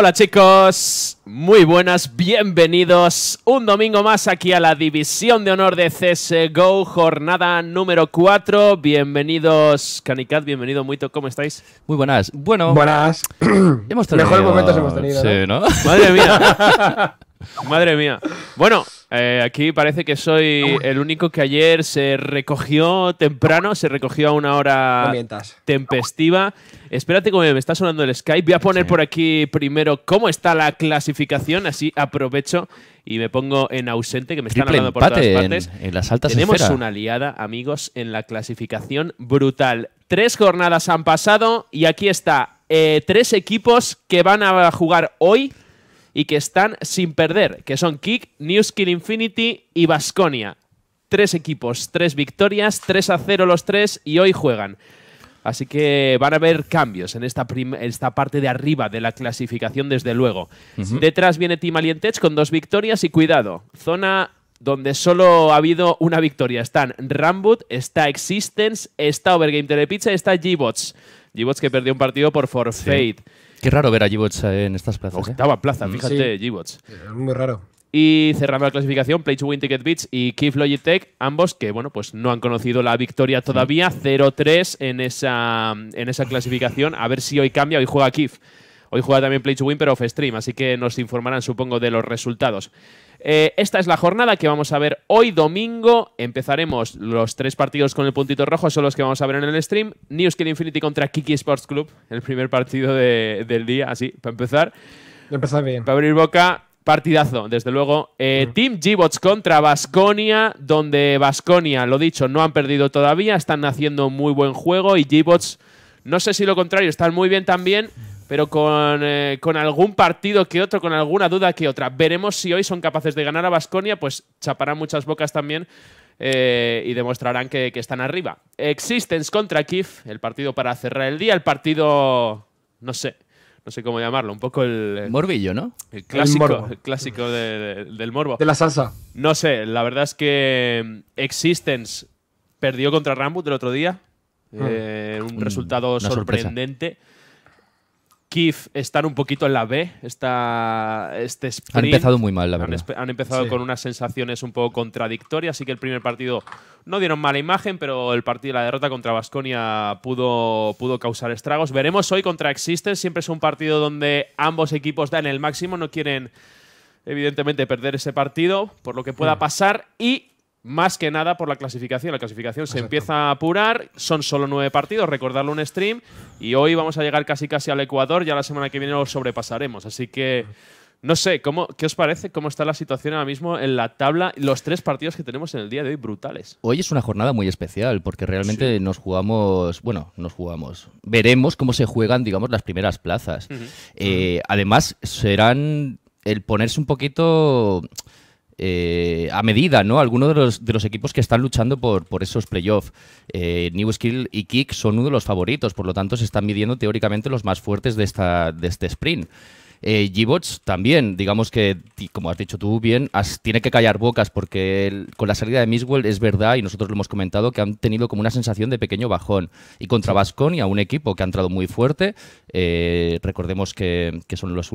Hola chicos, muy buenas, bienvenidos un domingo más aquí a la División de Honor de CSGO, jornada número 4. Bienvenidos, Canicat, bienvenido Muito, ¿cómo estáis? Muy buenas, bueno. Buenas. hemos tenido... Mejores momentos hemos tenido. Sí, ¿no? Madre mía. Madre mía. Bueno, eh, aquí parece que soy el único que ayer se recogió temprano, se recogió a una hora tempestiva. Espérate, como me está sonando el Skype, voy a poner por aquí primero cómo está la clasificación, así aprovecho y me pongo en ausente, que me están hablando por todas partes. En, las altas Tenemos una aliada, amigos, en la clasificación brutal. Tres jornadas han pasado y aquí está. Eh, tres equipos que van a jugar hoy y que están sin perder, que son Kick, Newskill Infinity y Vasconia. Tres equipos, tres victorias, 3 a 0 los tres y hoy juegan. Así que van a haber cambios en esta, esta parte de arriba de la clasificación, desde luego. Detrás viene Team Alientech con dos victorias y cuidado, zona donde solo ha habido una victoria. Están Rambut, está Existence, está Overgame Telepizza, está G-Bots. que perdió un partido por Forfait. Qué raro ver a g en estas plazas. Estaba ¿eh? plaza, mm. fíjate, g Muy raro. Y cerrando la clasificación, Play to Win Ticket Beach y Keith Logitech, ambos que bueno, pues no han conocido la victoria todavía, 0-3 en esa, en esa clasificación. A ver si hoy cambia, hoy juega Keith. Hoy juega también Play to Win, pero off stream, así que nos informarán, supongo, de los resultados. Eh, esta es la jornada que vamos a ver hoy domingo. Empezaremos los tres partidos con el puntito rojo, son los que vamos a ver en el stream. news Infinity contra Kiki Sports Club, el primer partido del día, así, para empezar. Empezar bien. Para abrir boca, partidazo, desde luego. Eh, mm. Team g contra Basconia, donde Basconia, lo dicho, no han perdido todavía, están haciendo muy buen juego y g no sé si lo contrario, están muy bien también pero eh, con, algún partido que otro, con alguna duda que otra. Veremos si hoy son capaces de ganar a Basconia, pues chaparán muchas bocas también eh, y demostrarán que, están arriba. Existence contra Kif, el partido para cerrar el día, el partido, no sé. No sé cómo llamarlo, un poco el. Eh, Morbillo, ¿no? El clásico, clásico del morbo. De la salsa. No sé, la verdad es que mm, Existence perdió contra Rambut el otro día. Ah. un, mm, resultado sorprendente. Kif están un poquito en la B. Está este sprint. Han empezado muy mal, la verdad. Han, empezado con unas sensaciones un poco contradictorias. Así que el primer partido no dieron mala imagen, pero el partido la derrota contra Basconia pudo, pudo causar estragos. Veremos hoy contra Existence. Siempre es un partido donde ambos equipos dan el máximo, no quieren evidentemente perder ese partido por lo que pueda mm. pasar y más que nada por la clasificación. La clasificación se empieza a apurar. Son solo nueve partidos, recordarlo un stream. Y hoy vamos a llegar casi casi al Ecuador. Ya la semana que viene lo sobrepasaremos. Así que. No sé, ¿cómo, ¿qué os parece? ¿Cómo está la situación ahora mismo en la tabla? Los tres partidos que tenemos en el día de hoy, brutales. Hoy es una jornada muy especial, porque realmente nos jugamos, bueno, nos jugamos, veremos cómo se juegan, digamos, las primeras plazas. Eh, además, serán el ponerse un poquito eh, a medida, ¿no? Algunos de los, equipos que están luchando por, esos playoffs. Eh, New Skill y Kick son uno de los favoritos, por lo tanto se están midiendo teóricamente los más fuertes de este sprint. Eh, Gibots también, digamos que, como has dicho tú bien, tiene que callar bocas porque con la salida de Miswell es verdad, y nosotros lo hemos comentado, que han tenido como una sensación de pequeño bajón. Y contra Basconia un equipo que ha entrado muy fuerte, eh, recordemos que, son los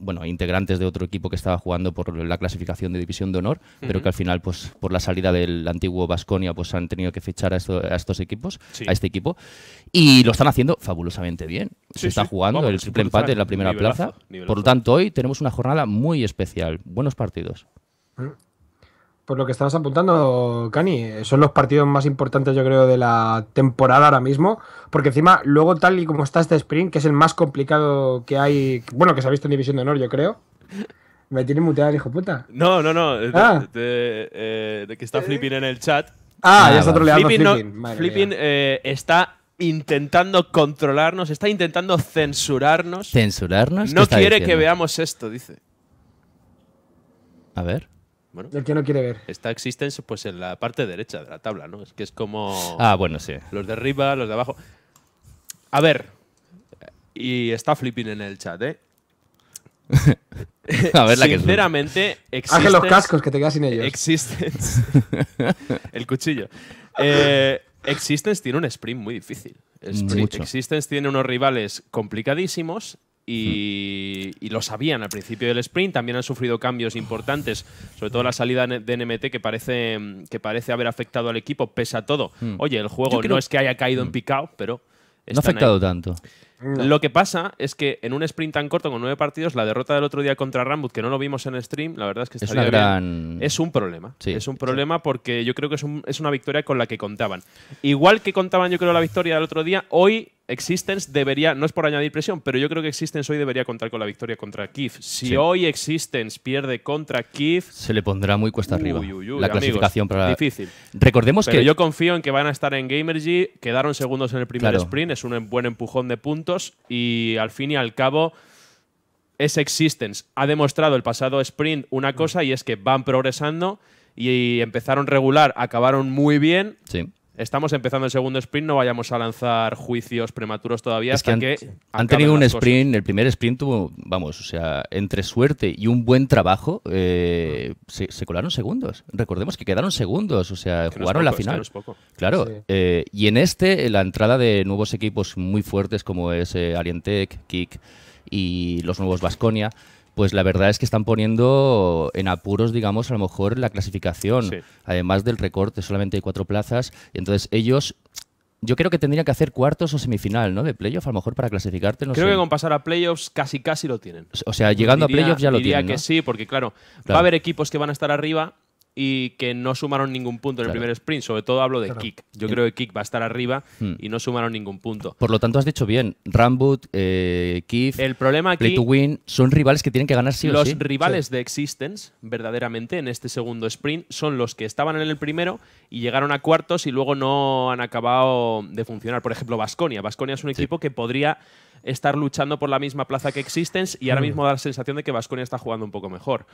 bueno, integrantes de otro equipo que estaba jugando por la clasificación de División de Honor, pero que al final, pues por la salida del antiguo Basconia pues han tenido que fichar a, estos equipos, a este equipo, y lo están haciendo fabulosamente bien se está jugando el triple empate en la primera plaza. Por lo tanto, hoy tenemos una jornada muy especial. Buenos partidos. Mm. Por lo que estabas apuntando, Cani, son los partidos más importantes, yo creo, de la temporada ahora mismo. Porque encima, luego, tal y como está este sprint, que es el más complicado que hay, bueno, que se ha visto en División de Honor, yo creo. Me tiene muteado hijo puta. No, no, no. Ah. Eh, de, que está Flipping en el chat. Ah, ya está troleando Flipping. Eh, está intentando controlarnos, está intentando censurarnos. ¿Censurarnos? No quiere que veamos esto, dice. A ver. Bueno, el que no quiere ver. Está Existence pues en la parte derecha de la tabla, ¿no? Es que es como. Ah, bueno, sí. Los de arriba, los de abajo. A ver. Y está flipping en el chat, ¿eh? a ver la Sinceramente, que los cascos que te quedas sin ellos. Existence. el cuchillo. Eh, Existence tiene un sprint muy difícil. Existence tiene unos rivales complicadísimos y, lo sabían al principio del sprint. También han sufrido cambios importantes, sobre todo la salida de NMT que parece, que parece haber afectado al equipo, pese a todo. Hmm. Oye, el juego no es que haya caído en hmm. picado, pero. No ha afectado tanto. Lo que pasa es que en un sprint tan corto con nueve partidos, la derrota del otro día contra Rambut, que no lo vimos en stream, la verdad es que es, es un problema. es un problema porque yo creo que es una victoria con la que contaban. Igual que contaban yo creo la victoria del otro día, hoy Existence debería, no es por añadir presión, pero yo creo que Existence hoy debería contar con la victoria contra Keith. Si hoy Existence pierde contra Keith. Se le pondrá muy cuesta arriba la clasificación para. Difícil. Recordemos pero que. Yo confío en que van a estar en Gamergy, quedaron segundos en el primer sprint, es un em- buen empujón de puntos y al fin y al cabo es Existence. Ha demostrado el pasado sprint una mm. cosa y es que van progresando y empezaron regular, acabaron muy bien. Sí. Estamos empezando el segundo sprint, no vayamos a lanzar juicios prematuros todavía. que han, tenido un sprint, el primer sprint tuvo, vamos, o sea, entre suerte y un buen trabajo, eh, mm. se, colaron segundos. Recordemos que quedaron segundos, o sea, jugaron la final. claro, eh, y en este, la entrada de nuevos equipos muy fuertes como es eh, Alientech, Kik y los nuevos Vasconia pues la verdad es que están poniendo en apuros, digamos, a lo mejor la clasificación, además del recorte, solamente hay cuatro plazas, y entonces ellos... Yo creo que tendrían que hacer cuartos o semifinal, ¿no? De playoff, a lo mejor para clasificarte. creo que con pasar a playoffs casi casi lo tienen. O sea, llegando a playoffs ya lo tienen, tienen. Diría que sí, porque claro, va a haber equipos que van a estar arriba y que no sumaron ningún punto en el primer sprint. Sobre todo hablo de Kick Yo creo que Kick va a estar arriba hmm. y no sumaron ningún punto. Por lo tanto, has dicho bien, Rambut, eh, Kif, el problema Play Win, son rivales que tienen que ganar sí Los rivales de Existence, verdaderamente, en este segundo sprint, son los que estaban en el primero y llegaron a cuartos y luego no han acabado de funcionar. Por ejemplo, Basconia. Basconia es un equipo que podría estar luchando por la misma plaza que Existence y ahora mm. mismo da la sensación de que Vasconia está jugando un poco mejor.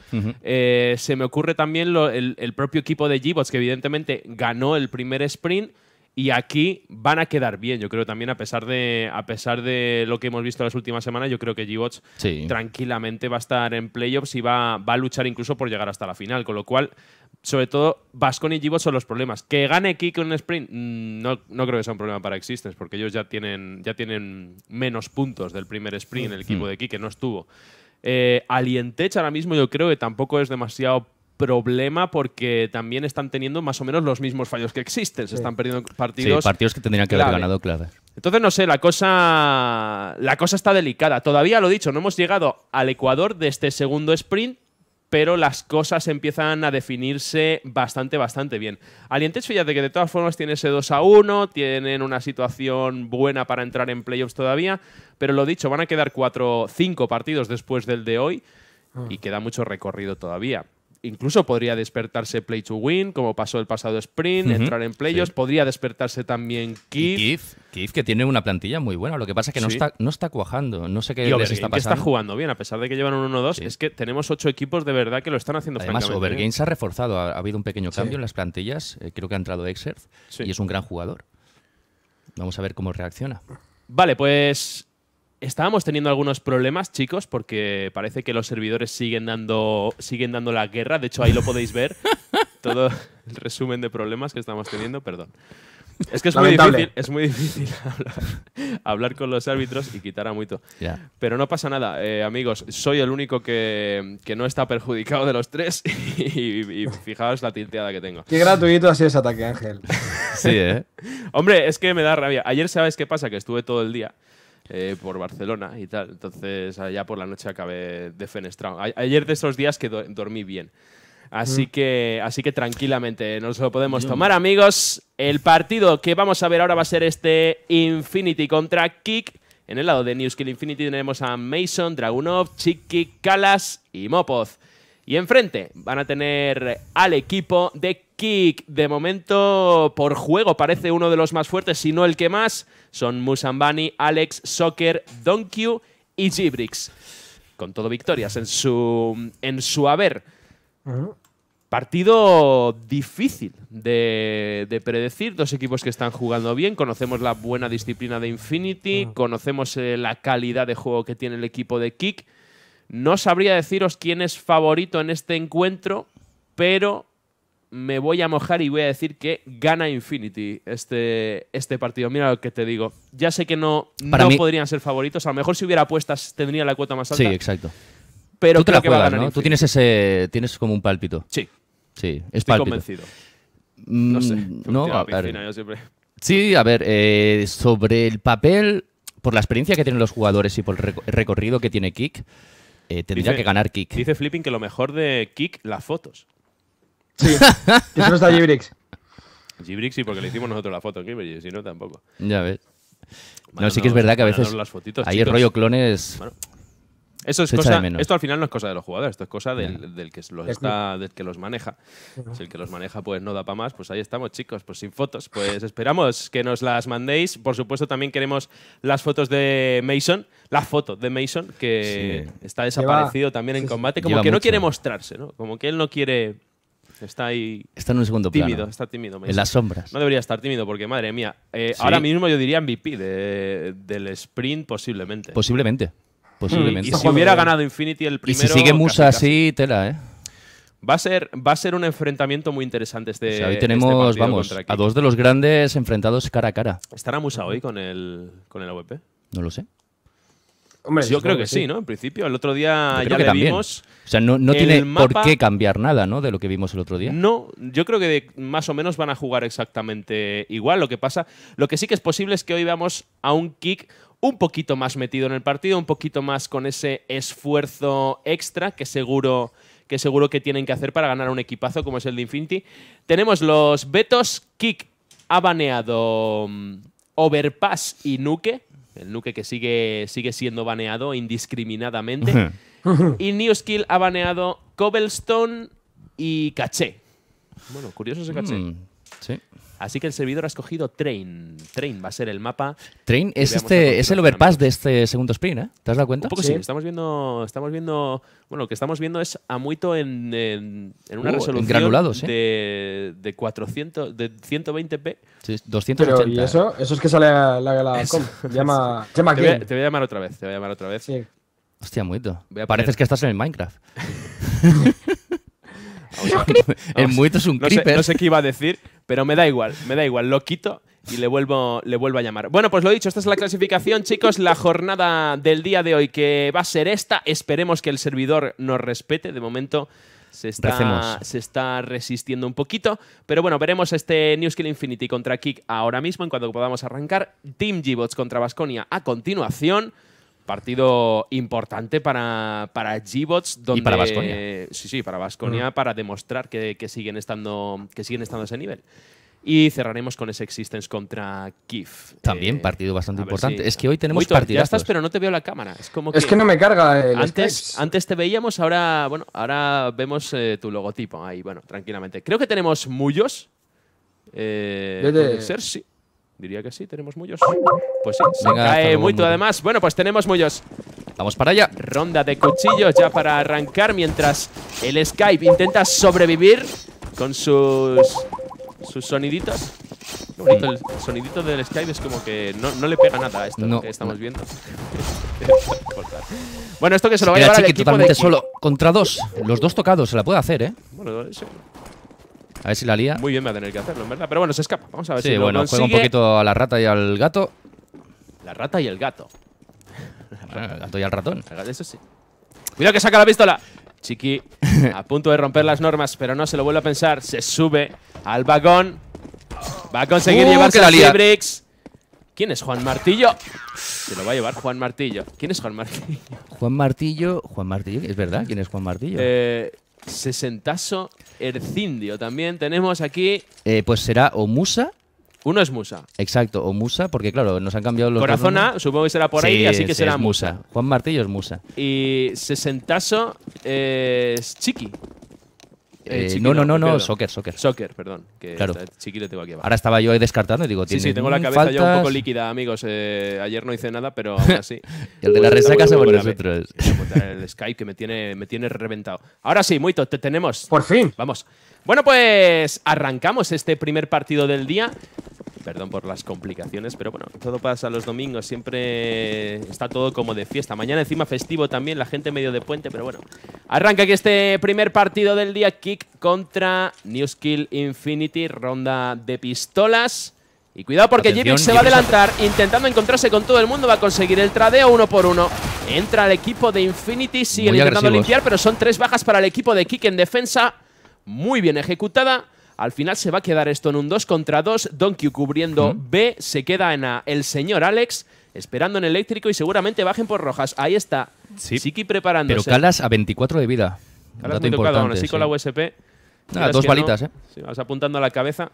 Eh, se me ocurre también el, propio equipo de Gibots, que evidentemente ganó el primer sprint y aquí van a quedar bien, yo creo también, a pesar de, a pesar de lo que hemos visto las últimas semanas, yo creo que G-Watch tranquilamente va a estar en playoffs y va, a luchar incluso por llegar hasta la final. Con lo cual, sobre todo, Vascon y G-Watch son los problemas. Que gane Kik en sprint, mm, no, creo que sea un problema para Existence, porque ellos ya tienen, ya tienen menos puntos del primer sprint, el mm. equipo de que no estuvo. Eh, Alientech ahora mismo yo creo que tampoco es demasiado problema porque también están teniendo más o menos los mismos fallos que existen. Se están perdiendo partidos. partidos que tendrían que haber ganado claro Entonces, no sé, la cosa, la cosa está delicada. Todavía lo dicho, no hemos llegado al Ecuador de este segundo sprint, pero las cosas empiezan a definirse bastante, bastante bien. Alientes, fíjate que de todas formas tiene ese 2 a 1, tienen una situación buena para entrar en playoffs todavía, pero lo dicho, van a quedar 4, 5 partidos después del de hoy ah. y queda mucho recorrido todavía incluso podría despertarse Play to Win, como pasó el pasado sprint, entrar en playoffs. Podría despertarse también Keith. Keith, que tiene una plantilla muy buena. Lo que pasa es que no, está, no está cuajando. No sé qué les está pasando. está jugando bien, a pesar de que llevan 1-2. Es que tenemos ocho equipos de verdad que lo están haciendo Además, Overgames se ha reforzado. Ha, habido un pequeño cambio en las plantillas. Eh, creo que ha entrado Exerf y es un gran jugador. Vamos a ver cómo reacciona. Vale, pues Estábamos teniendo algunos problemas, chicos, porque parece que los servidores siguen dando, siguen dando la guerra. De hecho, ahí lo podéis ver. Todo el resumen de problemas que estamos teniendo, perdón. Es que es, muy difícil, hablar, con los árbitros y quitar a Muito. Pero no pasa nada, eh, amigos. Soy el único que, que, no está perjudicado de los tres y, fijaos la tilteada que tengo. Qué gratuito así sido ataque, Ángel. sí, ¿eh? Hombre, es que me da rabia. Ayer, ¿sabes qué pasa? Que estuve todo el día eh, por Barcelona y tal. Entonces, allá por la noche acabé de ayer de esos días que dormí bien. Así mm. que, así que tranquilamente nos lo podemos tomar, amigos. El partido que vamos a ver ahora va a ser este Infinity contra Kick. En el lado de New Skill Infinity tenemos a Mason, Dragunov, Chiki Kalas y Mopoz. Y enfrente van a tener al equipo de Kick. De momento, por juego, parece uno de los más fuertes, si no el que más. Son Musambani, Alex, Soccer, Donkey y Gibrix. Con todo victorias en su, en su haber. Partido difícil de, predecir. Dos equipos que están jugando bien. Conocemos la buena disciplina de Infinity. Conocemos eh, la calidad de juego que tiene el equipo de Kick. No sabría deciros quién es favorito en este encuentro, pero me voy a mojar y voy a decir que gana Infinity este, este partido. Mira lo que te digo. Ya sé que no, podrían ser favoritos. A lo mejor si hubiera apuestas tendría la cuota más alta. Sí, exacto. Pero creo que va a ganar Tú tienes, ese, tienes como un pálpito. Sí. Sí, es Estoy convencido. Mm, no sé. No, a ver. Sí, a ver, eh, sobre el papel, por la experiencia que tienen los jugadores y por el recorrido que tiene Kick, eh, tendría que ganar Kik. Dice Flipping que lo mejor de Kik, las fotos. Sí, eso no está Gibrix. Gibrix sí, porque le hicimos nosotros la foto a Gibrix, si no tampoco. Ya ves. no, sí que es verdad que a veces hay rollo clones es Esto al final no es cosa de los jugadores, esto es cosa del, que los está, del que los maneja. Si el que los maneja pues no da para más, pues ahí estamos, chicos, pues sin fotos. Pues esperamos que nos las mandéis. Por supuesto, también queremos las fotos de Mason, la foto de Mason, que está desaparecido también en combate, como que no quiere mostrarse, ¿no? Como que él no quiere Está ahí. Está en un segundo tímido, está tímido. En las sombras. No debería estar tímido porque, madre mía, eh, ahora mismo yo diría MVP del sprint posiblemente. Posiblemente. Posiblemente. Mm, si hubiera ganado Infinity el primero. Y si sigue Musa así, tela, ¿eh? Va a, ser, va a ser un enfrentamiento muy interesante este. hoy este tenemos, vamos, a dos de los grandes enfrentados cara a cara. ¿Estará Musa hoy con el, con el AWP? No lo sé. yo creo que, sí, ¿no? En principio, el otro día ya vimos. O sea, no, no tiene por qué cambiar nada, ¿no? De lo que vimos el otro día. No, yo creo que más o menos van a jugar exactamente igual. Lo que pasa, lo que sí que es posible es que hoy veamos a un kick un poquito más metido en el partido, un poquito más con ese esfuerzo extra que seguro que seguro que tienen que hacer para ganar un equipazo como es el de Infinity. Tenemos los Betos, Kick ha baneado mm, Overpass y Nuke, el Nuke que sigue, sigue siendo baneado indiscriminadamente. y Skill ha baneado Cobblestone y Caché. Bueno, curioso ese Caché. Mm, sí. Así que el servidor ha escogido Train. Train va a ser el mapa. Train es este es el overpass de este segundo sprint, ¿eh? ¿Te has dado cuenta? Un poco sí. Estamos viendo, estamos viendo, bueno, lo que estamos viendo es a Muito en, en, una uh, resolución de, de 400, de 120p. Sí, 280. ¿y eso? Eso es que sale la, la, Llama, te, voy a, llamar otra vez. Te voy a llamar otra vez. Hostia, Muito. Pareces que estás en el Minecraft. el muito es un no creeper. Sé, no sé qué iba a decir, pero me da igual, me da igual, lo quito y le vuelvo, le vuelvo a llamar. Bueno, pues lo dicho, esta es la clasificación, chicos. La jornada del día de hoy que va a ser esta. Esperemos que el servidor nos respete. De momento se está, resistiendo un poquito. Pero bueno, veremos este New Skill Infinity contra Kick ahora mismo, en cuanto podamos arrancar. Team Gbots contra Vasconia a continuación. Partido importante para, para G-Bots. Y para Vasconia. sí, sí, para Vasconia, mm. para demostrar que, siguen estando, que siguen estando a ese nivel. Y cerraremos con ese Existence contra Kif. También eh, partido bastante importante. es que hoy tenemos partido. Ya estás, pero no te veo la cámara. Es, como que, es que no me carga el antes, antes te veíamos, ahora, bueno, ahora vemos eh, tu logotipo ahí, bueno, tranquilamente. Creo que tenemos Muyos. Eh, ser, sí. Diría que sí, tenemos mullos. Pues sí, se cae mucho además. Bueno, pues tenemos mullos. Vamos para allá. Ronda de cuchillos ya para arrancar mientras el Skype intenta sobrevivir con sus, sus soniditos. el sonidito del Skype es como que no, le pega nada a esto que estamos viendo. bueno, esto que se lo va a llevar al equipo solo contra dos. Los dos tocados, se la puede hacer, ¿eh? Bueno, a ver si la lía. Muy bien va a tener que hacerlo, en verdad. Pero bueno, se escapa. Vamos a ver si Sí, bueno, juega un poquito a la rata y al gato. La rata y el gato. Bueno, el gato y el ratón. Eso sí. Cuidado que saca la pistola. Chiqui a punto de romper las normas, pero no se lo vuelve a pensar. Se sube al vagón. Va a conseguir uh, llevarse a Bricks. ¿Quién es Juan Martillo? Se lo va a llevar Juan Martillo. ¿Quién es Juan Martillo? Juan Martillo, Juan Martillo, es verdad, ¿quién es Juan Martillo? Eh, Sesentazo Ercindio. También tenemos aquí. Eh, pues será o Musa. Uno es Musa. Exacto, o Musa, porque claro, nos han cambiado los. corazones supongo que será por ahí, así que será Musa. Juan Martillo es Musa. Y Sesentazo es Chiqui. Eh, no, no, no, no, soccer, soccer. Soccer, perdón. claro. tengo aquí Ahora estaba yo ahí descartando y digo, Sí, sí, tengo la cabeza ya un poco líquida, amigos. Eh, ayer no hice nada, pero ahora sí. el de la resaca se vuelve nosotros. Pues, el Skype que me tiene, me tiene reventado. Ahora sí, Muito, te tenemos. Por fin. Vamos. Bueno, pues arrancamos este primer partido del día. Perdón por las complicaciones, pero bueno, todo pasa los domingos, siempre está todo como de fiesta. Mañana encima festivo también, la gente medio de puente, pero bueno. Arranca aquí este primer partido del día, Kick contra New Skill Infinity, ronda de pistolas. Y cuidado porque Jimmy se va a adelantar, intentando encontrarse con todo el mundo, va a conseguir el tradeo uno por uno. Entra el equipo de Infinity, sigue intentando limpiar, pero son tres bajas para el equipo de Kick en defensa. Muy bien ejecutada. Al final se va a quedar esto en un 2 contra 2. Donkey cubriendo B, se queda en A el señor Alex esperando en eléctrico y seguramente bajen por rojas. Ahí está. Sí. Siki preparándose. Pero Calas a 24 de vida. Calas así con la USP. dos balitas, ¿eh? Sí, vas apuntando a la cabeza.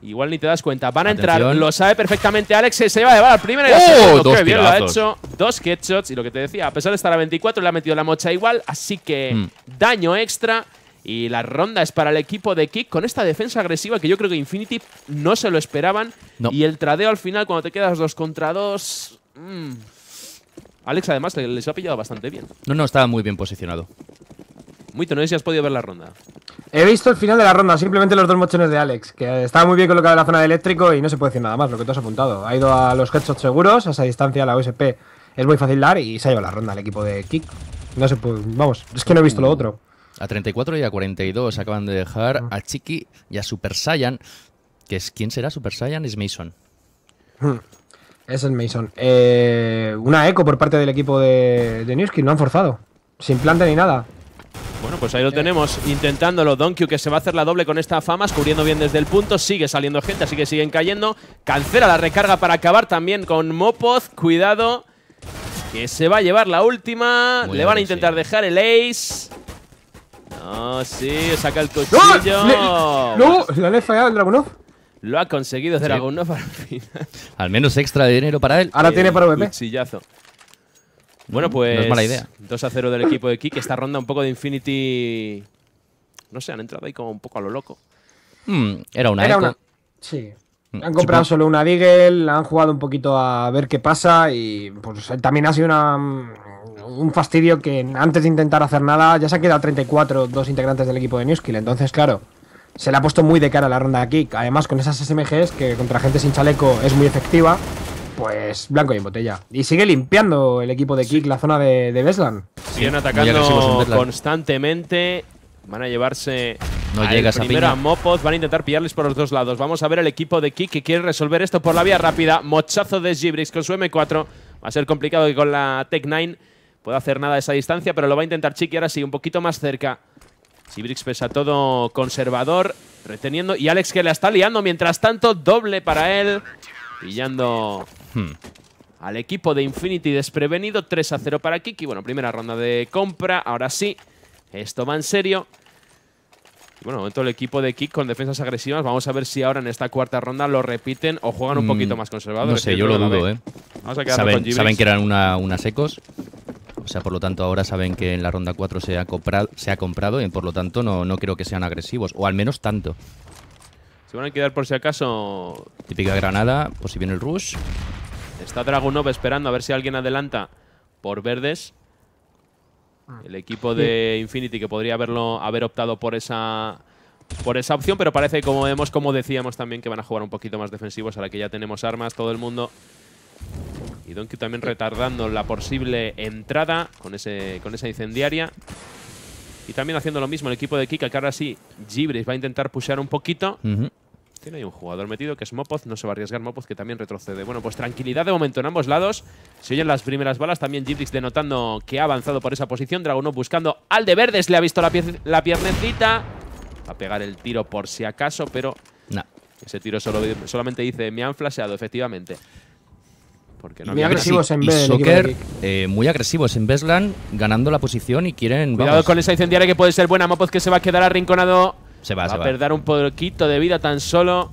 Igual ni te das cuenta. Van a entrar, lo sabe perfectamente Alex. Eh, se va a llevar primero Oh Dos Qué ha hecho. Dos headshots. Y lo que te decía, a pesar de estar a 24, le ha metido la mocha igual. Así que mm. daño extra. Y la ronda es para el equipo de Kick con esta defensa agresiva que yo creo que Infinity no se lo esperaban. Y el tradeo al final, cuando te quedas dos contra dos. Mm. Alex, además, les ha pillado bastante bien. No, no, estaba muy bien posicionado. Muy no sé si has podido ver la ronda. He visto el final de la ronda, simplemente los dos mochones de Alex, que estaba muy bien colocado en la zona de eléctrico y no se puede decir nada más, lo que tú has apuntado. Ha ido a los headshots seguros, a esa distancia la OSP es muy fácil dar y se ha llevado la ronda el equipo de Kick. No se vamos, es que no he visto lo otro. A 34 y a 42 acaban de dejar a Chiqui y a Super Saiyan, que es quién será Super Saiyan es Mason. Hmm. Es Mason. Eh, una eco por parte del equipo de, de que no han forzado. Sin planta ni nada. Bueno, pues ahí lo tenemos, intentándolo. Donkey que se va a hacer la doble con esta fama. cubriendo bien desde el punto. Sigue saliendo gente, así que siguen cayendo. Cancela la recarga para acabar también con Mopoz. Cuidado, que se va a llevar la última. Le van a intentar dejar el ace. No, sí, saca el cuchillo. ¡No! ¿La le fallado Dragunov? Lo ha conseguido sí. Dragunov al final. Al menos extra de dinero para él. Ahora tiene para BP. sillazo Bueno, pues. mala idea. 2 a 0 del equipo de Kik. Esta ronda un poco de Infinity. No sé, han entrado ahí como un poco a lo loco. Mm, era una. Era una. Sí. Mm, han comprado solo una Deagle, han jugado un poquito a ver qué pasa y pues también ha sido una, un fastidio que antes de intentar hacer nada ya se han quedado 34 dos integrantes del equipo de Newskill. Entonces, claro, se le ha puesto muy de cara la ronda a kick. Además, con esas SMGs que contra gente sin chaleco es muy efectiva, pues blanco y en botella. Y sigue limpiando el equipo de kick la zona de, Beslan. Siguen atacando constantemente. Van a llevarse no a llega primero a Mopoz, van a intentar pillarles por los dos lados. Vamos a ver el equipo de Kick que quiere resolver esto por la vía rápida. Mochazo de Gibrix con su M4. Va a ser complicado que con la Tech 9 puede hacer nada a esa distancia, pero lo va a intentar Chiqui ahora sí, un poquito más cerca. Sibrix pesa todo conservador, reteniendo. Y Alex que la está liando, mientras tanto, doble para él. Pillando hmm. al equipo de Infinity desprevenido. 3 a 0 para Kiki. Bueno, primera ronda de compra. Ahora sí, esto va en serio. bueno, el equipo de Kik con defensas agresivas. Vamos a ver si ahora en esta cuarta ronda lo repiten o juegan un hmm. poquito más conservadores. No sé, yo lo dudo, ¿eh? Vamos a ¿Saben, con que eran unas o sea, por lo tanto, ahora saben que en la ronda 4 se ha comprado, se ha comprado y por lo tanto no, no creo que sean agresivos, o al menos tanto. Se van a quedar por si acaso. Típica granada, por si viene el rush. Está Dragunov esperando a ver si alguien adelanta por verdes. El equipo de Infinity que podría haberlo, haber optado por esa, por esa opción, pero parece, como vemos, como decíamos también, que van a jugar un poquito más defensivos. Ahora que ya tenemos armas, todo el mundo y Donkey también retardando la posible entrada con, ese, con esa incendiaria. Y también haciendo lo mismo el equipo de Kika, que ahora sí, Gibris va a intentar pushear un poquito. Tiene ahí un jugador metido que es Mopoz, no se va a arriesgar Mopoz que también retrocede. Bueno, pues tranquilidad de momento en ambos lados. Se oyen las primeras balas, también Gibrix denotando que ha avanzado por esa posición. Dragunov buscando al de verdes, le ha visto la, piernecita. Va a pegar el tiro por si acaso, pero... Ese tiro solo, solamente dice, me han flasheado, efectivamente muy agresivos en eh, muy agresivos en Beslan, ganando la posición y quieren. Cuidado con esa incendiaria que puede ser buena. Mopoz que se va a quedar arrinconado. Se va, a perder un poquito de vida tan solo.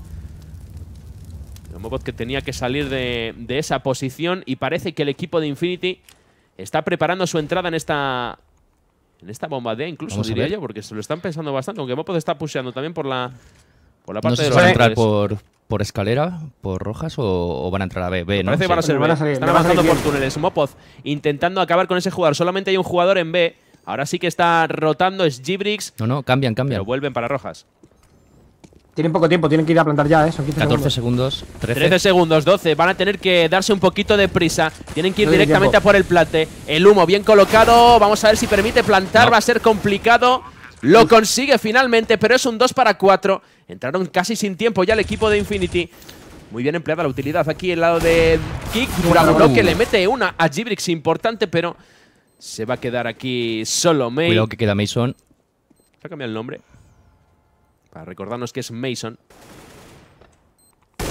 Mopoz que tenía que salir de, esa posición y parece que el equipo de Infinity está preparando su entrada en esta en esta bomba D incluso, diría yo, porque se lo están pensando bastante, aunque Mopoz está pusheando también por la, por la parte de los... entrar por, por escalera, por rojas o, van a entrar a B? ¿no? Parece van a ser Están avanzando por túneles. Mopoz intentando acabar con ese jugador. Solamente hay un jugador en B. Ahora sí que está rotando, es Gibrix. No, no, cambian, cambian. Pero vuelven para rojas. Tienen poco tiempo, tienen que ir a plantar ya, ¿eh? Son 14 segundos. 13. segundos, 12. Van a tener que darse un poquito de prisa. Tienen que ir directamente a por el plate. El humo bien colocado. Vamos a ver si permite plantar. Va a ser complicado. Lo consigue finalmente, pero es un 2 para 4. Entraron casi sin tiempo ya el equipo de Infinity. Muy bien empleada la utilidad aquí el lado de Kick. Muraguro que le mete una a Gibrix importante, pero se va a quedar aquí solo May. Cuidado que queda Mason. Se ha cambiado el nombre. Para recordarnos que es Mason. Ya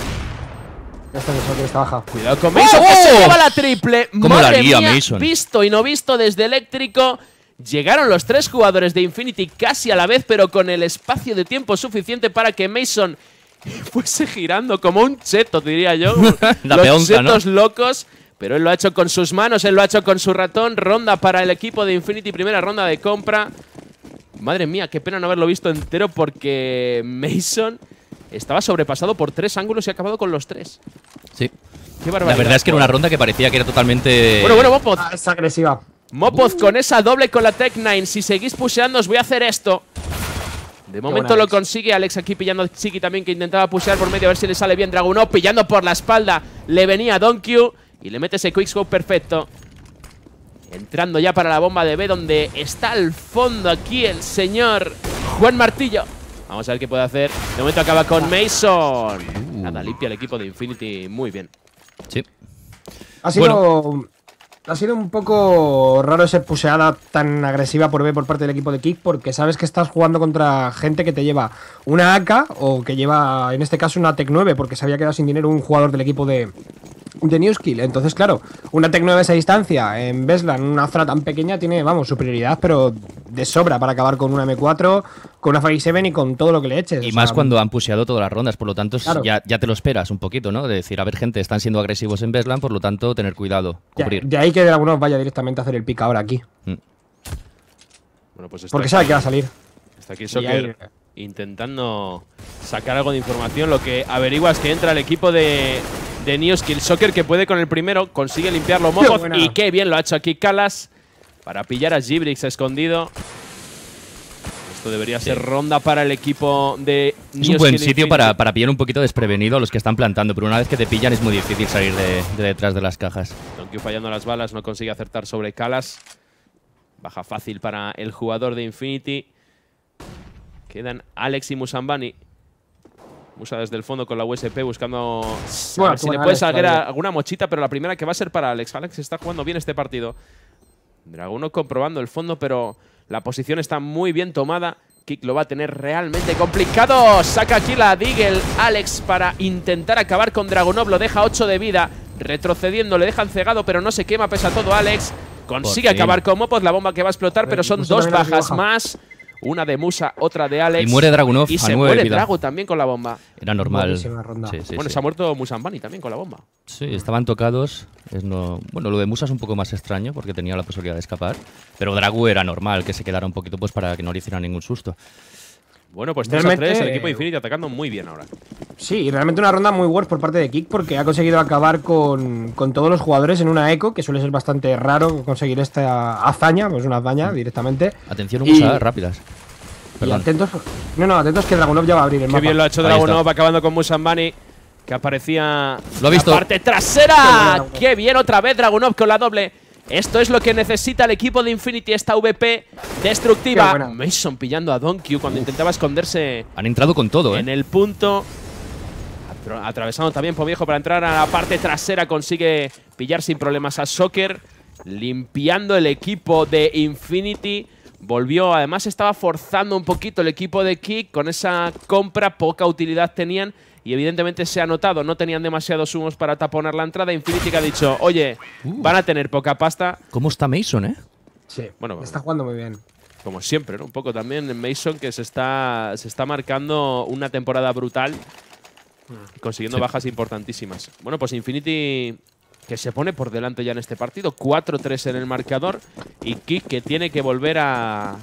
Mason que está baja. Cuidado con Mason, que ¡Oh! se lleva la triple. ¿Cómo la haría, Mason? Visto y no visto desde eléctrico. Llegaron los tres jugadores de Infinity casi a la vez, pero con el espacio de tiempo suficiente para que Mason fuese girando como un cheto, diría yo. los chetos locos. Pero él lo ha hecho con sus manos, él lo ha hecho con su ratón. Ronda para el equipo de Infinity, primera ronda de compra. Madre mía, qué pena no haberlo visto entero porque Mason estaba sobrepasado por tres ángulos y ha acabado con los tres. Sí. Qué barbaridad. La verdad es que era una ronda que parecía que era totalmente. Bueno, bueno, ah, es agresiva. Mopoz uh. con esa doble con la Tech 9. Si seguís pusheando, os voy a hacer esto. De momento lo consigue Alex aquí pillando a Chiqui también que intentaba pushear por medio a ver si le sale bien Dragunov pillando por la espalda. Le venía Don Q y le mete ese quickscope perfecto. Entrando ya para la bomba de B donde está al fondo aquí el señor Juan Martillo. Vamos a ver qué puede hacer. De momento acaba con ah. Mason. Uh. Nada, limpia el equipo de Infinity muy bien. Sí. Ha sido ha sido un poco raro esa puseada tan agresiva por B por parte del equipo de Kick, porque sabes que estás jugando contra gente que te lleva una AK o que lleva, en este caso, una Tec 9, porque se había quedado sin dinero un jugador del equipo de, de Newskill. Entonces, claro, una Tec 9 a esa distancia en Beslan, una zona tan pequeña, tiene, vamos, superioridad, pero de sobra para acabar con una M4, con una Fire 7 y con todo lo que le eches. Y más cuando han puseado todas las rondas, por lo tanto, ya, te lo esperas un poquito, ¿no? De decir, a ver, gente, están siendo agresivos en Beslan, por lo tanto, tener cuidado, cubrir. de ahí que de algunos vaya directamente a hacer el pick ahora aquí. Mm. Bueno, pues Porque sabe que va a salir. Está aquí intentando sacar algo de información. Lo que averigua es que entra el equipo de, de New Skill Soccer, que puede con el primero, consigue limpiarlo Mogoth. Y qué bien lo ha hecho aquí Calas para pillar a Gibrix escondido. Esto debería ser ronda para el equipo de Es un buen sitio para, para, pillar un poquito desprevenido a los que están plantando, pero una vez que te pillan es muy difícil salir de, detrás de las cajas. Donkey fallando las balas, no consigue acertar sobre Calas. Baja fácil para el jugador de Infinity. Quedan Alex y Musambani. Musa desde el fondo con la USP buscando si le puede salir alguna mochita, pero la primera que va a ser para Alex. Alex está jugando bien este partido. Draguno comprobando el fondo, pero la posición está muy bien tomada. Kick lo va a tener realmente complicado. Saca aquí la Deagle Alex para intentar acabar con Dragunov. Lo deja 8 de vida. Retrocediendo, le dejan cegado, pero no se quema pese a todo Alex. Consigue acabar con Mopos, la bomba que va a explotar, eh, pero son dos bajas más una de Musa, otra de Alex. Y muere Dragunov y se muere Drago también con la bomba. Era normal. bueno, se ha muerto Musambani también con la bomba. Sí, estaban tocados. no... Bueno, lo de Musa es un poco más extraño porque tenía la posibilidad de escapar, pero Drago era normal que se quedara un poquito pues para que no le hicieran ningún susto. Bueno, pues 3 3, el equipo de eh, Infinity atacando muy bien ahora. Sí, realmente una ronda muy worth por parte de Kick porque ha conseguido acabar con, con todos los jugadores en una eco, que suele ser bastante raro conseguir esta hazaña, pues una hazaña mm. directamente. Atención, un rápidas. Perdón. atentos, no, no, atentos que Dragunov ya va a abrir el Qué bien lo ha hecho Dragunov acabando con Musambani. Que aparecía. Lo visto. La parte trasera. Qué bien, Qué bien otra vez Dragunov con la doble. Esto es lo que necesita el equipo de Infinity, esta VP destructiva. Mason pillando a Donkey cuando intentaba esconderse. Han entrado con todo, ¿eh? En el punto. Atravesando también viejo para entrar a la parte trasera. Consigue pillar sin problemas a Soccer. Limpiando el equipo de Infinity. Volvió, además estaba forzando un poquito el equipo de Kick con esa compra. Poca utilidad tenían y evidentemente se ha notado, no tenían demasiados humos para taponar la entrada. Infinity que ha dicho, oye, uh. van a tener poca pasta. ¿Cómo está Mason, eh? Sí, bueno, está jugando muy bien como siempre, ¿no? Un poco también Mason que se está, se está marcando una temporada brutal, mm. consiguiendo bajas importantísimas. Bueno, pues Infinity que se pone por delante ya en este partido, 4-3 en el marcador y Kik que tiene que volver a,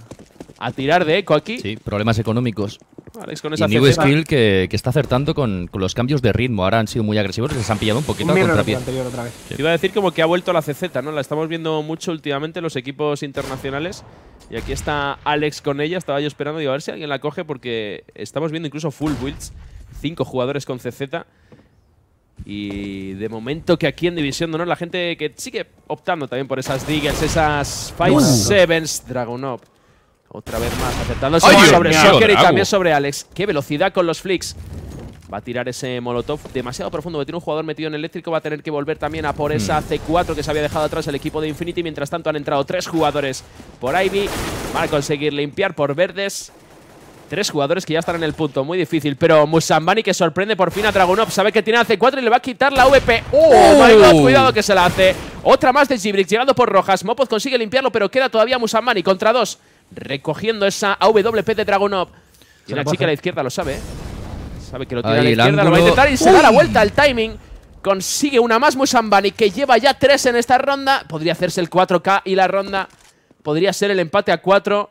a tirar de eco aquí. Sí, problemas económicos. Alex, con esa y Skill que, está acertando con, los cambios de ritmo. Ahora han sido muy agresivos, se han pillado un poquito contra iba a decir como que ha vuelto la CZ, ¿no? La estamos viendo mucho últimamente los equipos internacionales. Y aquí está Alex con ella. Estaba yo esperando, y a ver si alguien la coge porque estamos viendo incluso full builds. Cinco jugadores con CZ. Y de momento que aquí en División de la gente que sigue optando también por esas Diggers, esas Five Sevens, Dragon otra vez más, acertando sobre y también sobre Alex. ¡Qué velocidad con los flicks! Va a tirar ese Molotov demasiado profundo, tiene un jugador metido en eléctrico. Va a tener que volver también a por esa hmm. C4 que se había dejado atrás el equipo de Infinity. Mientras tanto han entrado tres jugadores por Ivy. van a conseguir limpiar por verdes. Tres jugadores que ya están en el punto, muy difícil. Pero Musambani que sorprende por fin a Dragunov. Sabe que tiene la C4 y le va a quitar la VP. ¡Uh! ¡Oh, Cuidado que se la hace. Otra más de Gibrix llegando por Rojas. Mopoz consigue limpiarlo, pero queda todavía Musambani contra dos recogiendo esa AWP de Dragonov. Y la chica a la izquierda lo sabe. ¿eh? Sabe que lo tiene a la izquierda, lo va a intentar y se da la vuelta al timing. Consigue una más Musambani que lleva ya tres en esta ronda. Podría hacerse el 4K y la ronda podría ser el empate a 4.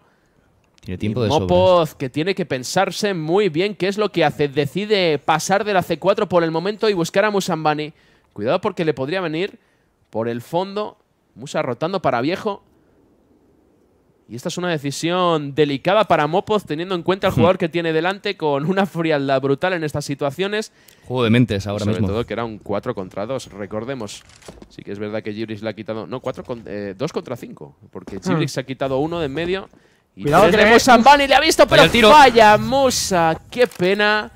Tiene tiempo de Mopoz, que tiene que pensarse muy bien qué es lo que hace. Decide pasar de la C4 por el momento y buscar a Musambani. Cuidado porque le podría venir por el fondo. Musa rotando para viejo. Y esta es una decisión delicada para Mopoz, teniendo en cuenta el jugador que tiene delante con una frialdad brutal en estas situaciones. Juego de mentes ahora mismo. todo que era un 4 contra 2, recordemos. Sí que es verdad que Gibrix le ha quitado. No, 4 con, 2 eh, contra 5, porque ah. Gibrix se ha quitado uno de en medio. Y Cuidado que le y le ha visto, pero, falla Musa. Qué pena.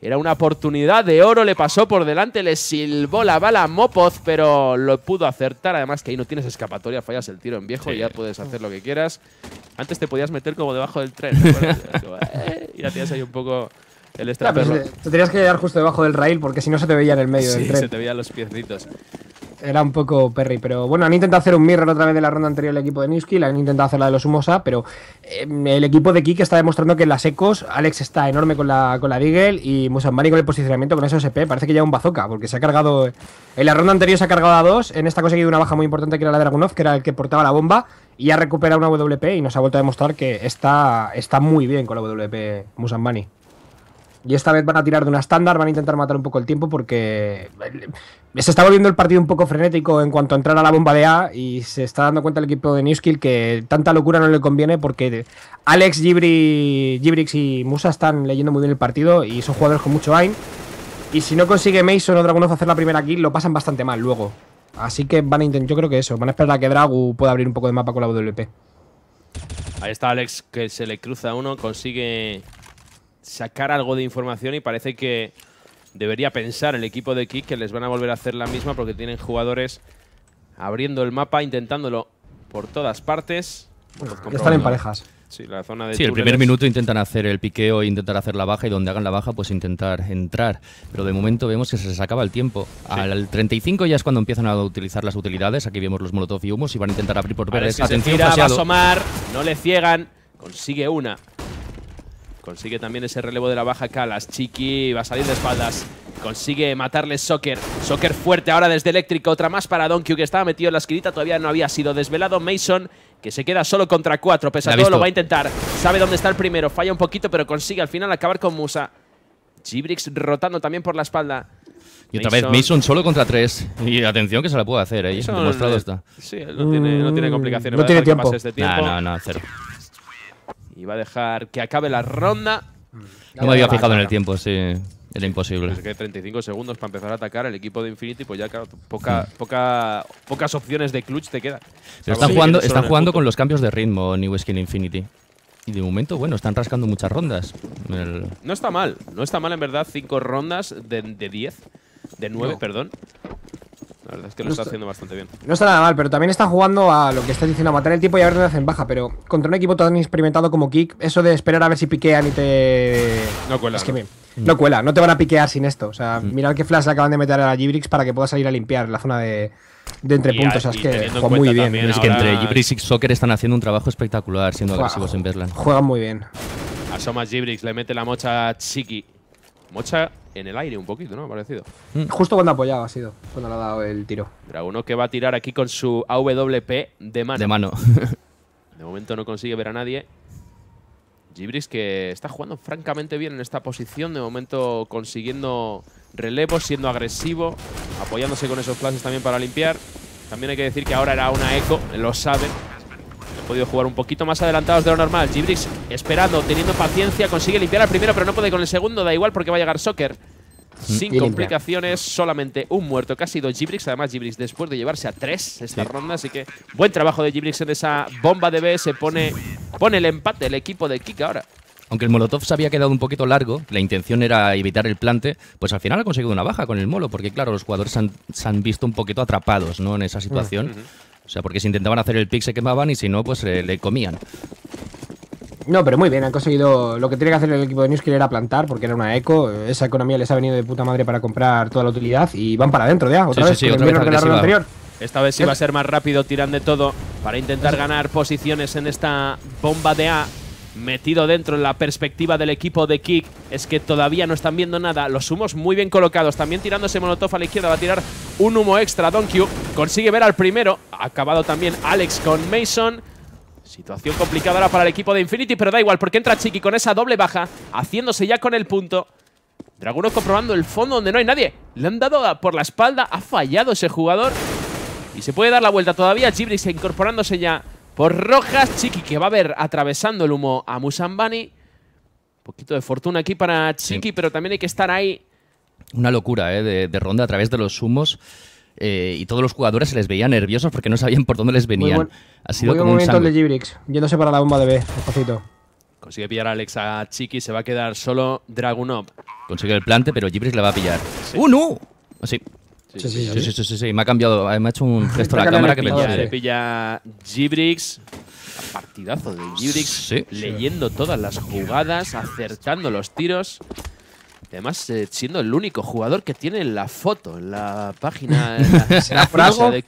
Era una oportunidad de oro, le pasó por delante, le silbó la bala a Mopoz, pero lo pudo acertar. Además que ahí no tienes escapatoria, fallas el tiro en viejo y ya puedes hacer lo que quieras. Antes te podías meter como debajo del tren. Eh", y la tienes ahí un poco el te tenías que quedar justo debajo del rail porque si no se te veía en el medio del tren. se te veían los piecitos era un poco perry, pero bueno, han intentado hacer un mirror otra vez de la ronda anterior el equipo de Newski, la han intentado hacer la de los Humosa, pero eh, el equipo de Kik está demostrando que en las ecos, Alex está enorme con la, con la Deagle y Musambani con el posicionamiento con ese parece que ya un bazooka, porque se ha cargado, en la ronda anterior se ha cargado a dos, en esta ha conseguido una baja muy importante que era la de Dragunov, que era el que portaba la bomba, y ha recuperado una WP y nos ha vuelto a demostrar que está, está muy bien con la WP Musambani. Y esta vez van a tirar de una estándar, van a intentar matar un poco el tiempo porque eh, se está volviendo el partido un poco frenético en cuanto a entrar a la bomba de A y se está dando cuenta el equipo de Newskill que tanta locura no le conviene porque Alex, Gibri, y Musa están leyendo muy bien el partido y son jugadores con mucho aim. Y si no consigue Mason o Dragunov hacer la primera kill, lo pasan bastante mal luego. Así que van a intentar, yo creo que eso, van a esperar a que Dragu pueda abrir un poco de mapa con la WP. Ahí está Alex que se le cruza uno, consigue sacar algo de información y parece que debería pensar el equipo de Kick que les van a volver a hacer la misma porque tienen jugadores abriendo el mapa, intentándolo por todas partes. están en parejas. Sí, la zona de sí el primer minuto intentan hacer el piqueo, e intentar hacer la baja y donde hagan la baja pues intentar entrar. Pero de momento vemos que se les acaba el tiempo. Al 35 ya es cuando empiezan a utilizar las utilidades. Aquí vemos los molotov y humos y van a intentar abrir por ver Si se asomar, no le ciegan, consigue una. Consigue también ese relevo de la baja Calas. Chiqui va a salir de espaldas. Consigue matarle Soccer. Soccer fuerte ahora desde eléctrico. Otra más para Donkey que estaba metido en la esquinita. Todavía no había sido desvelado. Mason que se queda solo contra cuatro. Pese todo, lo va a intentar. Sabe dónde está el primero. Falla un poquito, pero consigue al final acabar con Musa. Gibrix rotando también por la espalda. Y otra vez Mason solo contra tres. Y atención que se la puede hacer, ¿eh? Sí, no tiene, mm, complicaciones. No tiene tiempo. Este No, no, no, cero y va a dejar que acabe la ronda. No me había fijado en el tiempo, sí. Era imposible. Pues que 35 segundos para empezar a atacar el equipo de Infinity, pues ya claro, poca, poca, pocas opciones de clutch te quedan. Pero están jugando, están jugando con los cambios de ritmo New Skin Infinity. Y de momento, bueno, están rascando muchas rondas. No está mal, no está mal en verdad. Cinco rondas de 10, de 9, perdón. La verdad es que lo no está, haciendo bastante bien. No está nada mal, pero también está jugando a lo que estás diciendo, a matar el tiempo y a ver dónde hacen baja. Pero contra un equipo tan experimentado como Kick, eso de esperar a ver si piquean y te. No cuela. que no. cuela, no te van a piquear sin esto. O sea, mm. mirad qué flash le acaban de meter a la Gibrix para que pueda salir a limpiar la zona de, de entre puntos. O sea, es que muy bien. Es que entre Gibrix y Soccer están haciendo un trabajo espectacular siendo agresivos en Berlín Juegan muy bien. Asoma Gibrix, le mete la mocha a Mocha en el aire un poquito, ¿no? Parecido. Mm. Justo cuando apoyaba ha sido, cuando le ha dado el tiro. Draguno que va a tirar aquí con su AWP de mano. De mano. de momento no consigue ver a nadie. Gibris que está jugando francamente bien en esta posición, de momento consiguiendo relevos, siendo agresivo, apoyándose con esos flashes también para limpiar. También hay que decir que ahora era una eco, lo saben, han podido jugar un poquito más adelantados de lo normal. Gibrix esperando, teniendo paciencia, consigue limpiar al primero, pero no puede con el segundo. Da igual porque va a llegar Soccer. Mm, Sin complicaciones, solamente un muerto que ha sido Gibrix. Además, Gibrix después de llevarse a tres esta ronda. Así que buen trabajo de Gibrix en esa bomba de B. Se pone, pone el empate el equipo de Kika ahora. Aunque el Molotov se había quedado un poquito largo, la intención era evitar el plante, pues al final ha conseguido una baja con el Molo, porque claro, los jugadores se han visto un poquito atrapados ¿no? en esa situación. O sea, porque si intentaban hacer el pick se quemaban y si no, pues eh, le comían. No, pero muy bien, han conseguido lo que tiene que hacer el equipo de Newskill era plantar, porque era una eco, esa economía les ha venido de puta madre para comprar toda la utilidad y van para adentro de otra vez, que la anterior. Esta vez sí va a ser más rápido, tiran de todo para intentar ganar posiciones en esta bomba de A metido dentro en la perspectiva del equipo de Kick es que todavía no están viendo nada. Los humos muy bien colocados, también tirándose molotov a la izquierda, va a tirar un humo extra. Donkey consigue ver al primero, acabado también Alex con Mason. Situación complicada ahora para el equipo de Infinity, pero da igual porque entra Chiqui con esa doble baja, haciéndose ya con el punto. Draguno comprobando el fondo donde no hay nadie. Le han dado por la espalda, ha fallado ese jugador. Y se puede dar la vuelta todavía. se incorporándose ya por Rojas. Chiqui que va a ver atravesando el humo a Musambani. Un poquito de fortuna aquí para Chiqui, pero también hay que estar ahí. Una locura ¿eh? de, ronda a través de los humos. Eh, y todos los jugadores se les veía nerviosos porque no sabían por dónde les venían. ha sido buen momento de Gibrix, yéndose para la bomba de B, despacito. Consigue pillar a Alex a Chiqui, se va a quedar solo Dragunov. Consigue el plante, pero Gibrix la va a pillar. ¡Uh, no! Así. Sí, sí, sí, sí, Me ha cambiado, eh, me ha hecho un gesto la cámara que eh. pilla Gibrix. Partidazo de Gibrix. Leyendo todas las jugadas, acertando los tiros. Además, eh, siendo el único jugador que tiene la foto en la página la ¿Será de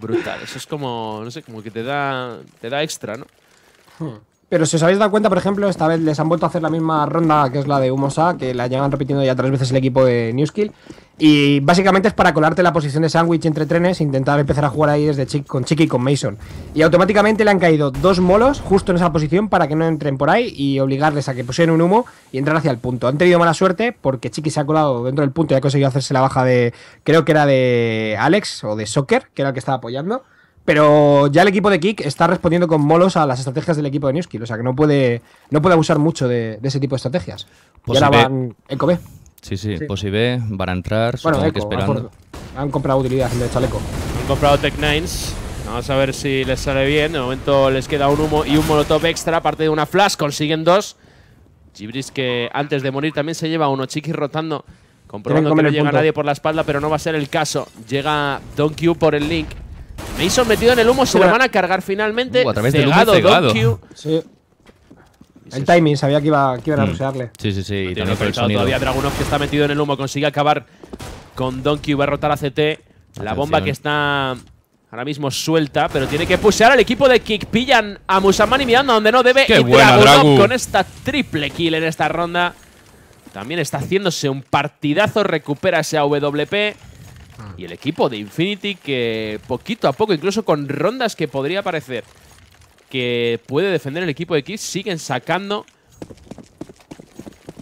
Brutal. Eso es como, no sé, como que te da, te da extra, ¿no? Pero si os habéis dado cuenta, por ejemplo, esta vez les han vuelto a hacer la misma ronda que es la de Humosa, que la llevan repitiendo ya tres veces el equipo de Newskill. Y básicamente es para colarte la posición de sándwich entre trenes, intentar empezar a jugar ahí desde con Chiqui y con Mason. Y automáticamente le han caído dos molos justo en esa posición para que no entren por ahí y obligarles a que pusieran un humo y entrar hacia el punto. Han tenido mala suerte porque Chiqui se ha colado dentro del punto y ha conseguido hacerse la baja de, creo que era de Alex o de Soccer, que era el que estaba apoyando. Pero ya el equipo de Kick está respondiendo con molos a las estrategias del equipo de Newskill. O sea que no puede, no puede abusar mucho de, ese tipo de estrategias. Pues y van en Sí, sí, Posible pues van a entrar, bueno, Han, comprado utilidad de chaleco. Han comprado Tech Nines. Vamos a ver si les sale bien. De momento les queda un humo y un molotov extra, aparte de una flash, consiguen dos. Gibris que antes de morir también se lleva uno, Chiqui rotando, comprobando que no llega nadie por la espalda, pero no va a ser el caso. Llega Don Q por el link. Mason metido en el humo, se lo van a cargar finalmente. Uh, a del humo Don Q. El timing, sabía que, iba, que iban a mm. Sí, sí, sí. tiene todavía Dragunov que está metido en el humo. Consigue acabar con Donkey. Va a rotar a CT. La bomba que está ahora mismo suelta, pero tiene que pusear al equipo de Kick. Pillan a Musamani mirando donde no debe. y con esta triple kill en esta ronda. También está haciéndose un partidazo. Recupera ese AWP. Ah. Y el equipo de Infinity que poquito a poco, incluso con rondas que podría parecer que puede defender el equipo de Kiss. Siguen sacando.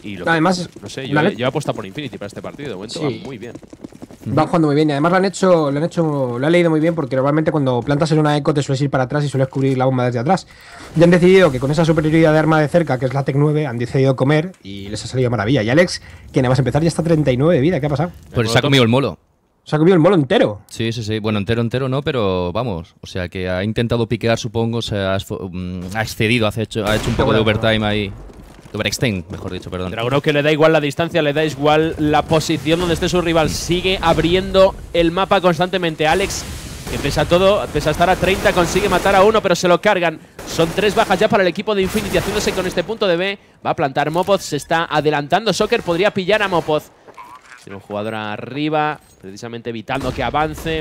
Y lo además, que, no sé, yo, he apostado por Infinity para este partido. muy bien. Van jugando muy bien y además lo han hecho, lo han hecho, lo han leído muy bien porque normalmente cuando plantas en una eco te sueles ir para atrás y sueles cubrir la bomba desde atrás. Ya han decidido que con esa superioridad de arma de cerca, que es la Tec 9, han decidido comer y les ha salido maravilla. Y Alex, que además empezar ya está 39 de vida, ¿qué ha pasado? Pues se ha comido el molo. Se ha comido el molo entero. Sí, sí, sí. Bueno, entero, entero no, pero vamos. O sea, que ha intentado piquear, supongo. Se ha mm, excedido, ha hecho, ha hecho un poco de overtime ahí. Overextend, mejor dicho, perdón. Creo que le da igual la distancia, le da igual la posición donde esté su rival. Sigue abriendo el mapa constantemente. Alex, que pese todo, pese a estar a 30, consigue matar a uno, pero se lo cargan. Son tres bajas ya para el equipo de Infinity, haciéndose con este punto de B. Va a plantar Mopoz, se está adelantando. Soccer podría pillar a Mopoz. Tiene un jugador arriba, precisamente evitando que avance.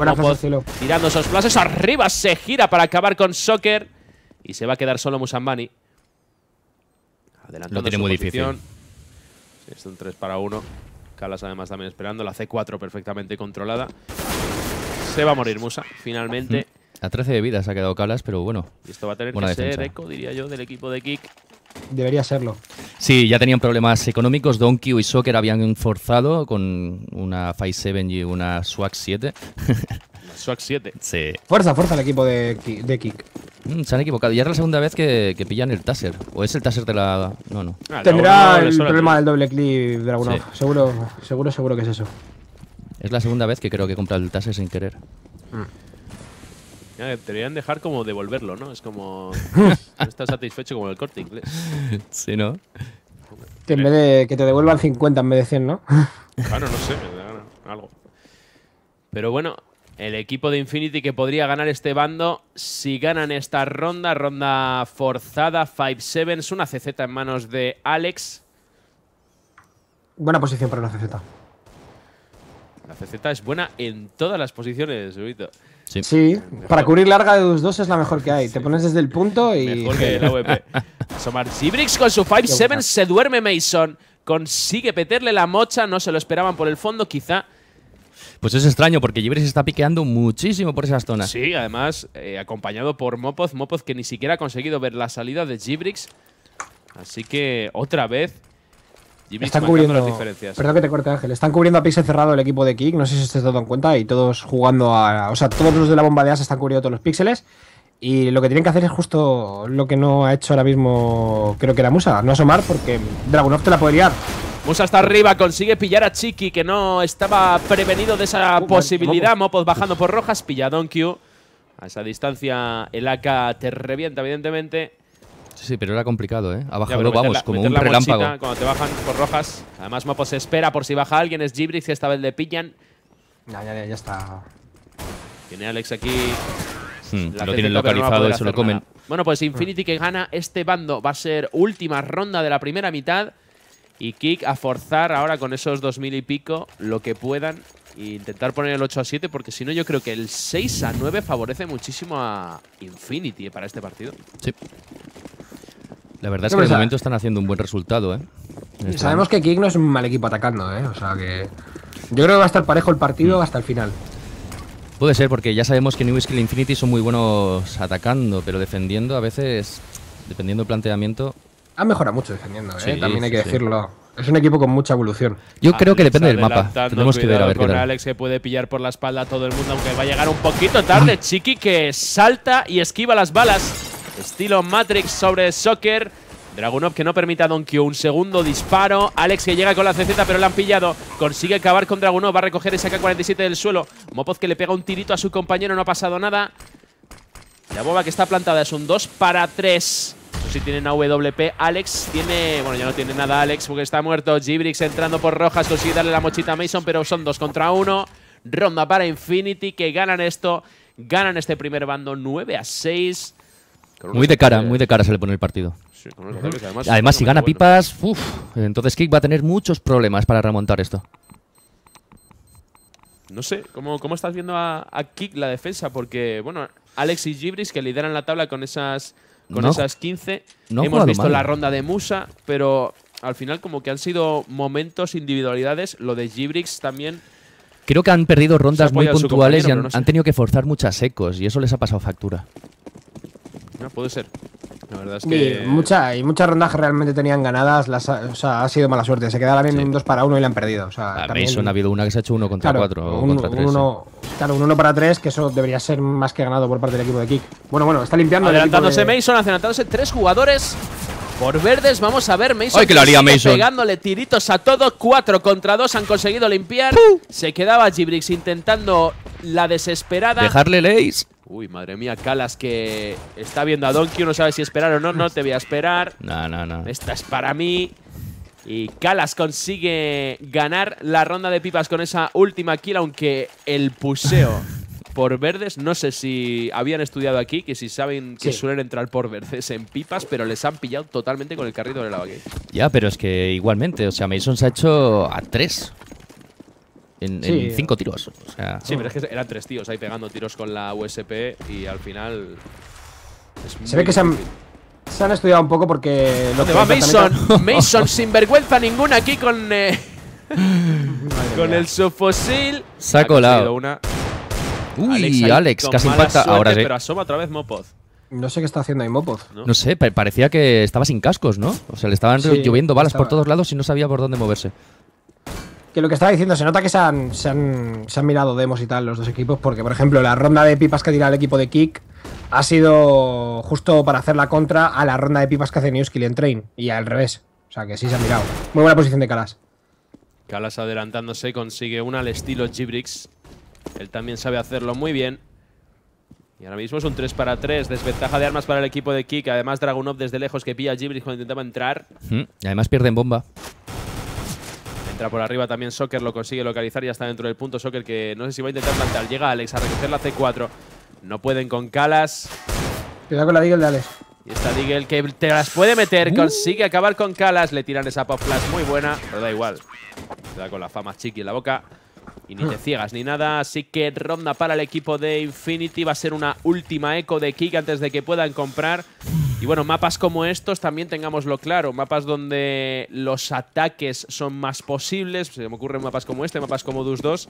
tirando esos flashes arriba, se gira para acabar con Soccer. Y se va a quedar solo Musambani. Adelantando Lo tiene su muy difícil. es un 3 para 1. Calas además también esperando. La C4 perfectamente controlada. Se va a morir Musa, finalmente. A 13 de vida se ha quedado Calas, pero bueno. Y esto va a tener que ser eco, diría yo, del equipo de Kick. Debería serlo. Sí, ya tenían problemas económicos. Donkey y soker habían forzado con una Five 7 y una Swag 7. Swag 7. Sí. Fuerza, fuerza al equipo de, de Kick. Mm, se han equivocado. Ya es la segunda vez que, pillan el taser. ¿O es el taser de la.? No, no. Ah, Tendrá el problema del doble clip, de Seguro, seguro, seguro que es eso. Es la segunda vez que creo que he comprado el taser sin querer. Mm. Ya, deberían dejar como devolverlo, ¿no? Es como. no estás satisfecho con el corte inglés. Sí, ¿no? Que en vez de te devuelvan 50 en vez de 100, ¿no? Claro, no sé, algo. Pero bueno, el equipo de Infinity que podría ganar este bando si ganan esta ronda, ronda forzada, 5-7, es una CZ en manos de Alex. Buena posición para la CZ. La CZ es buena en todas las posiciones, Subito. Sí. para cubrir larga de los dos es la mejor que hay. Te pones desde el punto y. Mejor que la VP. con su 5-7, se duerme Mason. Consigue peterle la mocha, no se lo esperaban por el fondo, quizá. Pues es extraño porque Gibrix está piqueando muchísimo por esas zonas. Sí, además, eh, acompañado por Mopoz, Mopoz que ni siquiera ha conseguido ver la salida de Gibrix. Así que otra vez están cubriendo las diferencias. Perdón que te corte, Ángel. Están cubriendo a pixel cerrado el equipo de Kick. No sé si estés todo en cuenta. Y todos jugando a. O sea, todos los de la bomba de asa están cubriendo todos los píxeles. Y lo que tienen que hacer es justo lo que no ha hecho ahora mismo, creo que era Musa, no asomar porque Dragunov te la podría Musa está arriba, consigue pillar a Chiki, que no estaba prevenido de esa uh, posibilidad. Mopos bajando por rojas, pilla a Q A esa distancia el AK te revienta, evidentemente. Sí, pero era complicado, ¿eh? Abajo, vamos, como un relámpago. cuando te bajan por rojas. Además, Mopo se espera por si baja alguien. Es y esta vez le pillan. Ya, ya, ya está. Tiene Alex aquí. Hmm, lo tienen localizado, se lo comen. Bueno, pues Infinity que gana este bando. Va a ser última ronda de la primera mitad. Y Kick a forzar ahora con esos 2000 y pico lo que puedan e intentar poner el 8 a 7, porque si no, yo creo que el 6 a 9 favorece muchísimo a Infinity para este partido. Sí. La verdad es que de momento están haciendo un buen resultado, ¿eh? Sabemos que King no es un mal equipo atacando, ¿eh? O sea que. Yo creo que va a estar parejo el partido mm. hasta el final. Puede ser, porque ya sabemos que New Skill Infinity son muy buenos atacando, pero defendiendo a veces, dependiendo del planteamiento. Han mejorado mucho defendiendo, ¿eh? También hay que decirlo. Es un equipo con mucha evolución. Yo creo que depende del mapa. Tenemos que ver a ver con Alex que puede pillar por la espalda a todo el mundo, aunque va a llegar un poquito tarde. Chiqui que salta y esquiva las balas. Estilo Matrix sobre Soccer. Dragunov que no permite a Donkey un segundo disparo. Alex que llega con la CZ, pero la han pillado. Consigue acabar con Dragunov. Va a recoger y saca 47 del suelo. Mopoz que le pega un tirito a su compañero. No ha pasado nada. La boba que está plantada es un 2 para 3. Eso sí, tienen a WP. Alex tiene. Bueno, ya no tiene nada Alex porque está muerto. Gibrix entrando por rojas. Consigue darle la mochita a Mason, pero son 2 contra 1. Ronda para Infinity que ganan esto. Ganan este primer bando 9 a 6. Muy de cara, muy de cara se le pone el partido. además, si gana Pipas, entonces Kick va a tener muchos problemas para remontar esto. No sé, ¿cómo, cómo estás viendo a, a Kick la defensa? Porque, bueno, Alex y Gibris que lideran la tabla con esas, con esas 15. Hemos visto la ronda de Musa, pero al final como que han sido momentos, individualidades. Lo de Gibrix también creo que han perdido rondas muy puntuales y han, tenido que forzar muchas ecos y eso les ha pasado factura. ¿no? Puede ser. La verdad es que. Y, mucha, y muchas rondas realmente tenían ganadas, o sea, ha sido mala suerte. Se quedaron la sí. un 2 para 1 y la han perdido. O sea, también... Mason ha habido una que se ha hecho 1 contra 4 o contra 3. Claro, un 1 para 3, que eso debería ser más que ganado por parte del equipo de Kick. Bueno, bueno, está limpiando. Adelantándose Mason, adelantándose tres jugadores. Por verdes, vamos a ver Mason. Ay, que lo haría Mason. Pegándole tiritos a todos. 4 contra 2 han conseguido limpiar. Se quedaba Gibrix intentando la desesperada. Dejarle Leis. Uy, madre mía, Calas que está viendo a Donkey, no sabe si esperar o no, no te voy a esperar. No, no, no. Esta es para mí. Y Calas consigue ganar la ronda de pipas con esa última kill, aunque el puseo por verdes, no sé si habían estudiado aquí, que si saben que suelen entrar por verdes en pipas, pero les han pillado totalmente con el carrito de la Ya, pero es que igualmente, o sea, Mason se ha hecho a tres en, cinco tiros. sí, pero es que eran tres tíos ahí pegando tiros con la USP y al final. Se ve que se han, han, estudiado un poco porque. Mason? sin vergüenza ninguna aquí con. Eh, con el subfusil. Se ha colado. Uy, Alex, casi impacta. Ahora Pero asoma otra vez Mopoz. No sé qué está haciendo ahí Mopoz. ¿no? sé, parecía que estaba sin cascos, ¿no? O sea, le estaban lloviendo balas por todos lados y no sabía por dónde moverse que lo que estaba diciendo, se nota que se han, se han, mirado demos y tal los dos equipos, porque por ejemplo la ronda de pipas que tirado el equipo de Kick ha sido justo para hacer la contra a la ronda de pipas que hace Newskill en Train, y al revés. O sea que sí se han mirado. Muy buena posición de Calas. Calas adelantándose, consigue una al estilo Gibrix. Él también sabe hacerlo muy bien. Y ahora mismo es un 3 para 3. Desventaja de armas para el equipo de kick Además, Dragunov desde lejos que pilla a Gibrix cuando intentaba entrar. Mm, y además pierden bomba por arriba también Soccer, lo consigue localizar, ya está dentro del punto Soccer que no sé si va a intentar plantar. Llega Alex a recoger la C4. No pueden con Calas. Cuidado con la Deagle de Alex. Y está Deagle que te las puede meter, uh. consigue acabar con Calas. Le tiran esa pop flash muy buena, pero da igual. Se da con la fama chiqui en la boca. Y ni te ciegas ni nada, así que ronda para el equipo de Infinity. Va a ser una última eco de Kick antes de que puedan comprar. Y bueno, mapas como estos también tengámoslo claro, mapas donde los ataques son más posibles, se me ocurren mapas como este, mapas como Dus 2,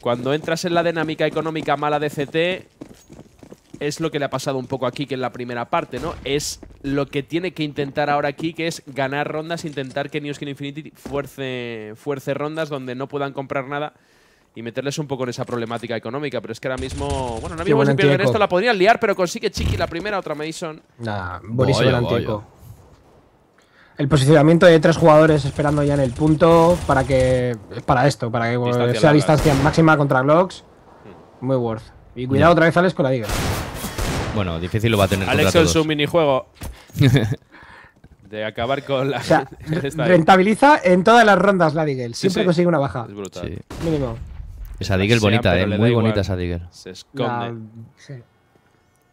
cuando entras en la dinámica económica mala de CT, es lo que le ha pasado un poco aquí que en la primera parte, ¿no? Es lo que tiene que intentar ahora aquí, que es ganar rondas, intentar que New Skin Infinity fuerce, fuerce rondas donde no puedan comprar nada y meterles un poco en esa problemática económica. Pero es que ahora mismo, bueno, no había esto, la podría liar, pero consigue Chiqui la primera, otra Mason. Nada, buenísimo el El posicionamiento de tres jugadores esperando ya en el punto para que. para esto, para que sea distancia máxima contra Glocks. Muy worth. Y cuidado otra vez, Alex, con la Digel. Bueno, difícil lo va a tener. Alex es su minijuego. De acabar con la. rentabiliza en todas las rondas la Digel. Siempre consigue una baja. Es brutal. Mínimo. Esa digger bonita, eh. Muy bonita esa digger. Se esconde.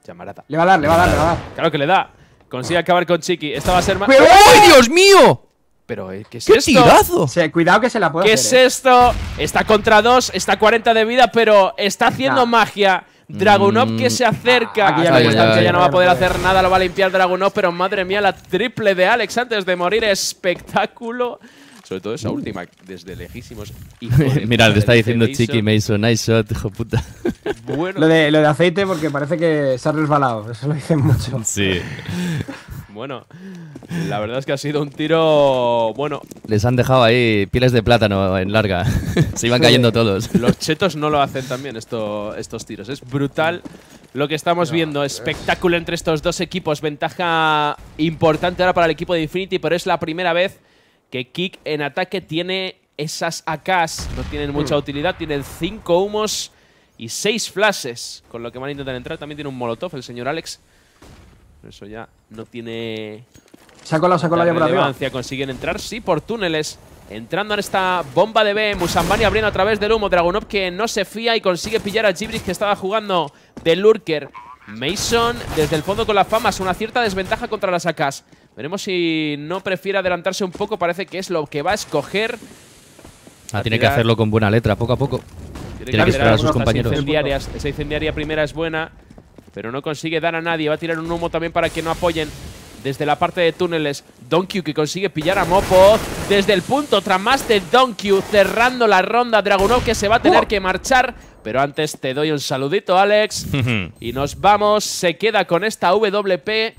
Le va a dar, le va a dar, le va a dar. Claro que le da. Consigue acabar con Chiqui. Esta va a ser Dios mío! Pero, eh, ¿qué Tirazo. cuidado que se la puede ¿Qué es eh. esto? Está contra dos, está 40 de vida, pero está haciendo magia. Dragunov que se acerca. Aquí ya, ya, no va a poder hacer nada, lo va a limpiar Dragunov, pero madre mía, la triple de Alex antes de morir. Espectáculo. Sobre todo esa mm. última, desde lejísimos. Mira, le está diciendo Chiqui Mason, nice shot, hijo puta. Lo de, lo, de, aceite, porque parece que se ha resbalado, eso lo dicen mucho. Sí. bueno, la verdad es que ha sido un tiro. Bueno. Les han dejado ahí pieles de plátano en larga. se iban cayendo todos. Los chetos no lo hacen también, esto, estos tiros. Es brutal lo que estamos viendo. Espectáculo entre estos dos equipos. Ventaja importante ahora para el equipo de Infinity, pero es la primera vez que Kick en ataque tiene esas AKs, no tienen mucha mm. utilidad, tienen cinco humos y seis flashes, con lo que van a intentar entrar. También tiene un molotov el señor Alex, eso ya no tiene... saco la colado, Consiguen entrar, sí, por túneles. Entrando en esta bomba de B, Musambani abriendo a través del humo. Dragunov que no se fía y consigue pillar a Gibris que estaba jugando de Lurker. Mason desde el fondo con las famas, una cierta desventaja contra las AKs. Veremos si no prefiere adelantarse un poco. Parece que es lo que va a escoger. Ah, tiene que hacerlo con buena letra, poco a poco. Tiene, que, esperar a sus compañeros. Esa incendiaria primera es buena, pero no consigue dar a nadie. Va a tirar un humo también para que no apoyen. Desde la parte de túneles, Donkey que consigue pillar a Mopo. Desde el punto tras más de Donkey, cerrando la ronda. Dragunov que se va a tener ¡Oh! que marchar. Pero antes te doy un saludito, Alex. y nos vamos. Se queda con esta WP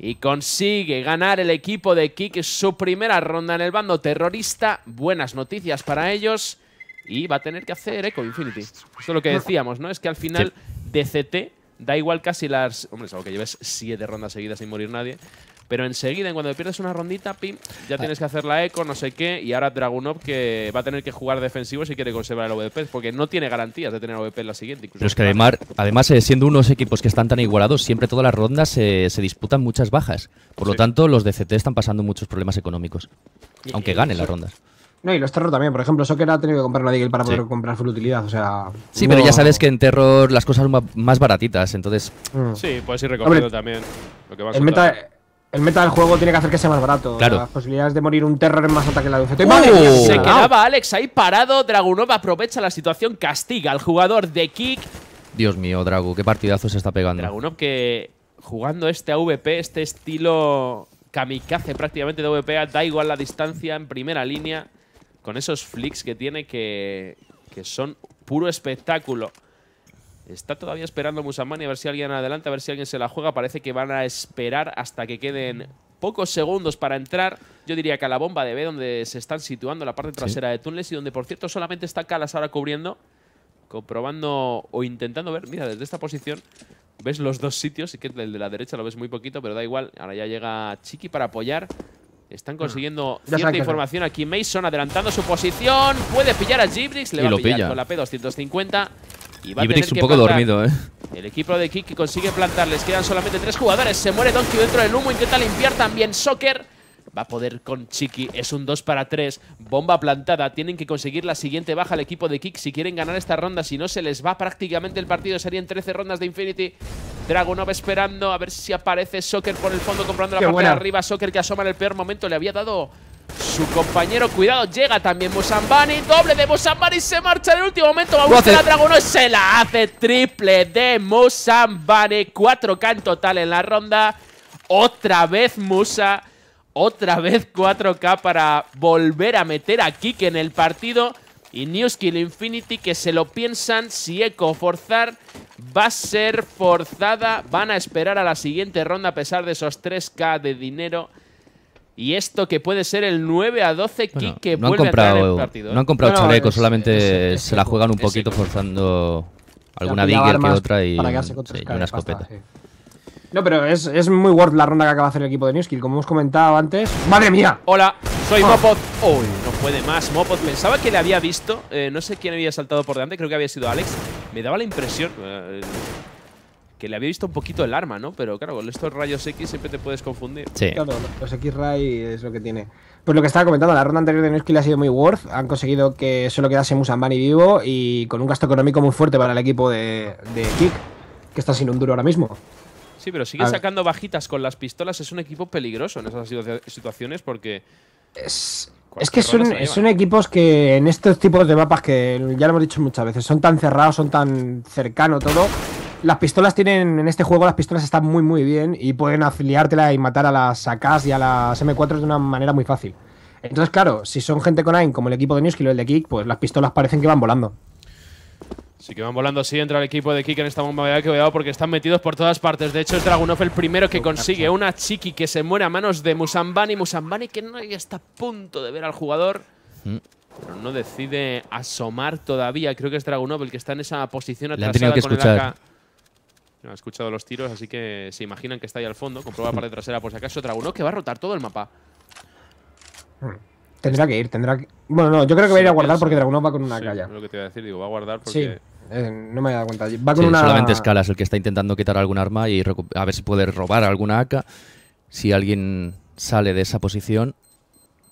y consigue ganar el equipo de Kik su primera ronda en el bando terrorista. Buenas noticias para ellos y va a tener que hacer Echo Infinity. Esto es lo que decíamos, ¿no? Es que al final DCT da igual casi las... Hombre, es algo que lleves siete rondas seguidas sin morir nadie, pero enseguida, en cuando pierdes una rondita, pim, ya ah. tienes que hacer la eco, no sé qué, y ahora Dragunov que va a tener que jugar defensivo si quiere conservar el OVP, porque no tiene garantías de tener OVP en la siguiente. pero es que además, eh, siendo unos equipos que están tan igualados, siempre todas las rondas eh, se disputan muchas bajas. Por lo tanto, los DCT están pasando muchos problemas económicos, aunque ganen las rondas. No, y los Terror también. Por ejemplo, no ha tenido que comprar la Deagle para poder comprar full utilidad. O sea. Sí, pero ya sabes que en Terror las cosas son más baratitas, entonces. Mm. Sí, puedes ir recogiendo también. Lo que a el meta del juego tiene que hacer que sea más barato. Claro. Las posibilidades de morir un terror más ataque que la de un ¡Oh! Se quedaba Alex ahí parado. Dragunov aprovecha la situación, castiga al jugador de Kick. Dios mío, Dragunov, qué partidazo se está pegando. Dragunov que jugando este AVP, este estilo kamikaze prácticamente de AVP, da igual la distancia en primera línea. Con esos flicks que tiene que, que son puro espectáculo. Está todavía esperando Musamani a ver si alguien adelanta, a ver si alguien se la juega. Parece que van a esperar hasta que queden pocos segundos para entrar. Yo diría que a la bomba de B, donde se están situando la parte trasera de Tunles y donde, por cierto, solamente está Calas ahora cubriendo, comprobando o intentando ver. Mira, desde esta posición ves los dos sitios, y que el de la derecha lo ves muy poquito, pero da igual. Ahora ya llega Chiqui para apoyar. Están ah, consiguiendo cierta información aquí. Mason adelantando su posición. Puede pillar a Gibrix. Le va a pillar con la P250. Y, Brix un poco dormido, ¿eh? El equipo de Kiki consigue plantarles. Quedan solamente tres jugadores. Se muere Donkey dentro del humo. Intenta limpiar también Soccer. Va a poder con Chiqui. Es un 2 para 3. Bomba plantada. Tienen que conseguir la siguiente baja al equipo de Kick si quieren ganar esta ronda. Si no, se les va prácticamente el partido. Serían 13 rondas de Infinity. Dragunov esperando a ver si aparece Soccer por el fondo comprando la parte de arriba. Soccer que asoma en el peor momento. Le había dado su compañero. Cuidado, llega también Musambani. Doble de Musambani. Se marcha en el último momento. Va a buscar a Se la hace triple de Musambani. 4K en total en la ronda. Otra vez Musa. Otra vez 4K para volver a meter a Kike en el partido. Y Newskill Infinity que se lo piensan. Si Eco forzar va a ser forzada. Van a esperar a la siguiente ronda a pesar de esos 3K de dinero. Y esto que puede ser el 9 a 12 kick que no comprado, el partido. ¿eh? No han comprado chalecos, solamente se la juegan un poquito forzando alguna bigger que otra y, una escopeta. No, pero es, muy worth la ronda que acaba de hacer el equipo de Newskill, como hemos comentado antes. ¡Madre mía! Hola, soy ah. Mopot. Uy, no puede más. Mopot pensaba que le había visto. Eh, no sé quién había saltado por delante, creo que había sido Alex. Me daba la impresión. Eh, que le había visto un poquito el arma, ¿no? Pero claro, con estos rayos X siempre te puedes confundir. Sí. Claro, los X-Ray es lo que tiene. Pues lo que estaba comentando, la ronda anterior de Nesquil ha sido muy worth. Han conseguido que solo quedase Musambani vivo y con un gasto económico muy fuerte para el equipo de, Kik, Kick, que está sin un duro ahora mismo. Sí, pero sigue sacando bajitas con las pistolas. Es un equipo peligroso en esas situaciones porque. Es, que son, equipos que en estos tipos de mapas que ya lo hemos dicho muchas veces, son tan cerrados, son tan cercano todo, las pistolas tienen, en este juego las pistolas están muy muy bien y pueden afiliártela y matar a las AKs y a las M4 de una manera muy fácil. Entonces, claro, si son gente con AIM como el equipo de Newskill o el de Kick, pues las pistolas parecen que van volando. Sí que van volando sí. entra el equipo de Kick en esta bomba que cuidado porque están metidos por todas partes. De hecho, es Dragunov el primero que consigue una chiqui que se muere a manos de Musambani. Musambani que no está a punto de ver al jugador. Mm. Pero no decide asomar todavía. Creo que es Dragunov el que está en esa posición atrasada que escuchar. AK ha escuchado los tiros, así que se imaginan que está ahí al fondo. Comprueba parte trasera por si acaso. uno que va a rotar todo el mapa. Hmm. Tendrá que ir, tendrá que... Bueno, no, yo creo que va a ir a guardar porque Dragunov va con una sí, lo que te iba a decir, digo, va a guardar porque... Sí. Eh, no me he dado cuenta. Va con una... Solamente Escalas el que está intentando quitar algún arma y a ver si puede robar alguna AK. Si alguien sale de esa posición.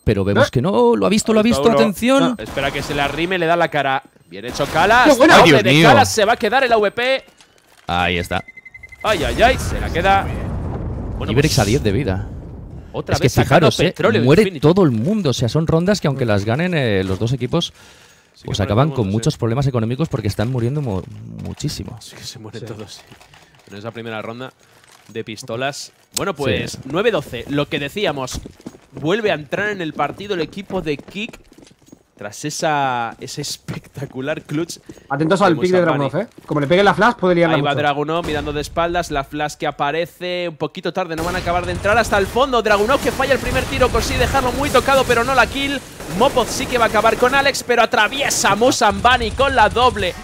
Pero vemos que no, lo ha visto, lo ha visto, atención. espera que se le arrime, le da la cara. Bien hecho Calas. Calas se va a quedar el AVP. Ahí está. Ay, ay, ay, se la queda. Bueno, pues, a 10 de vida. Otra es vez que fijaros, eh, muere todo el mundo. O sea, son rondas que aunque las ganen eh, los dos equipos, pues acaban con muchos problemas económicos porque están muriendo muchísimo. Sí que se mueren todos. Es esa primera ronda de pistolas. Bueno, pues 9-12. Lo que decíamos, vuelve a entrar en el partido el equipo de Kick tras esa, ese espectacular clutch. Atentos al pick de Dragunov, eh. Como le pegue la flash, podría liarla. Ahí va Dragunov mirando de espaldas. La flash que aparece un poquito tarde. No van a acabar de entrar hasta el fondo. Dragunov que falla el primer tiro. Consigue dejarlo muy tocado, pero no la kill. Mopoz sí que va a acabar con Alex, pero atraviesa Musambani con la doble.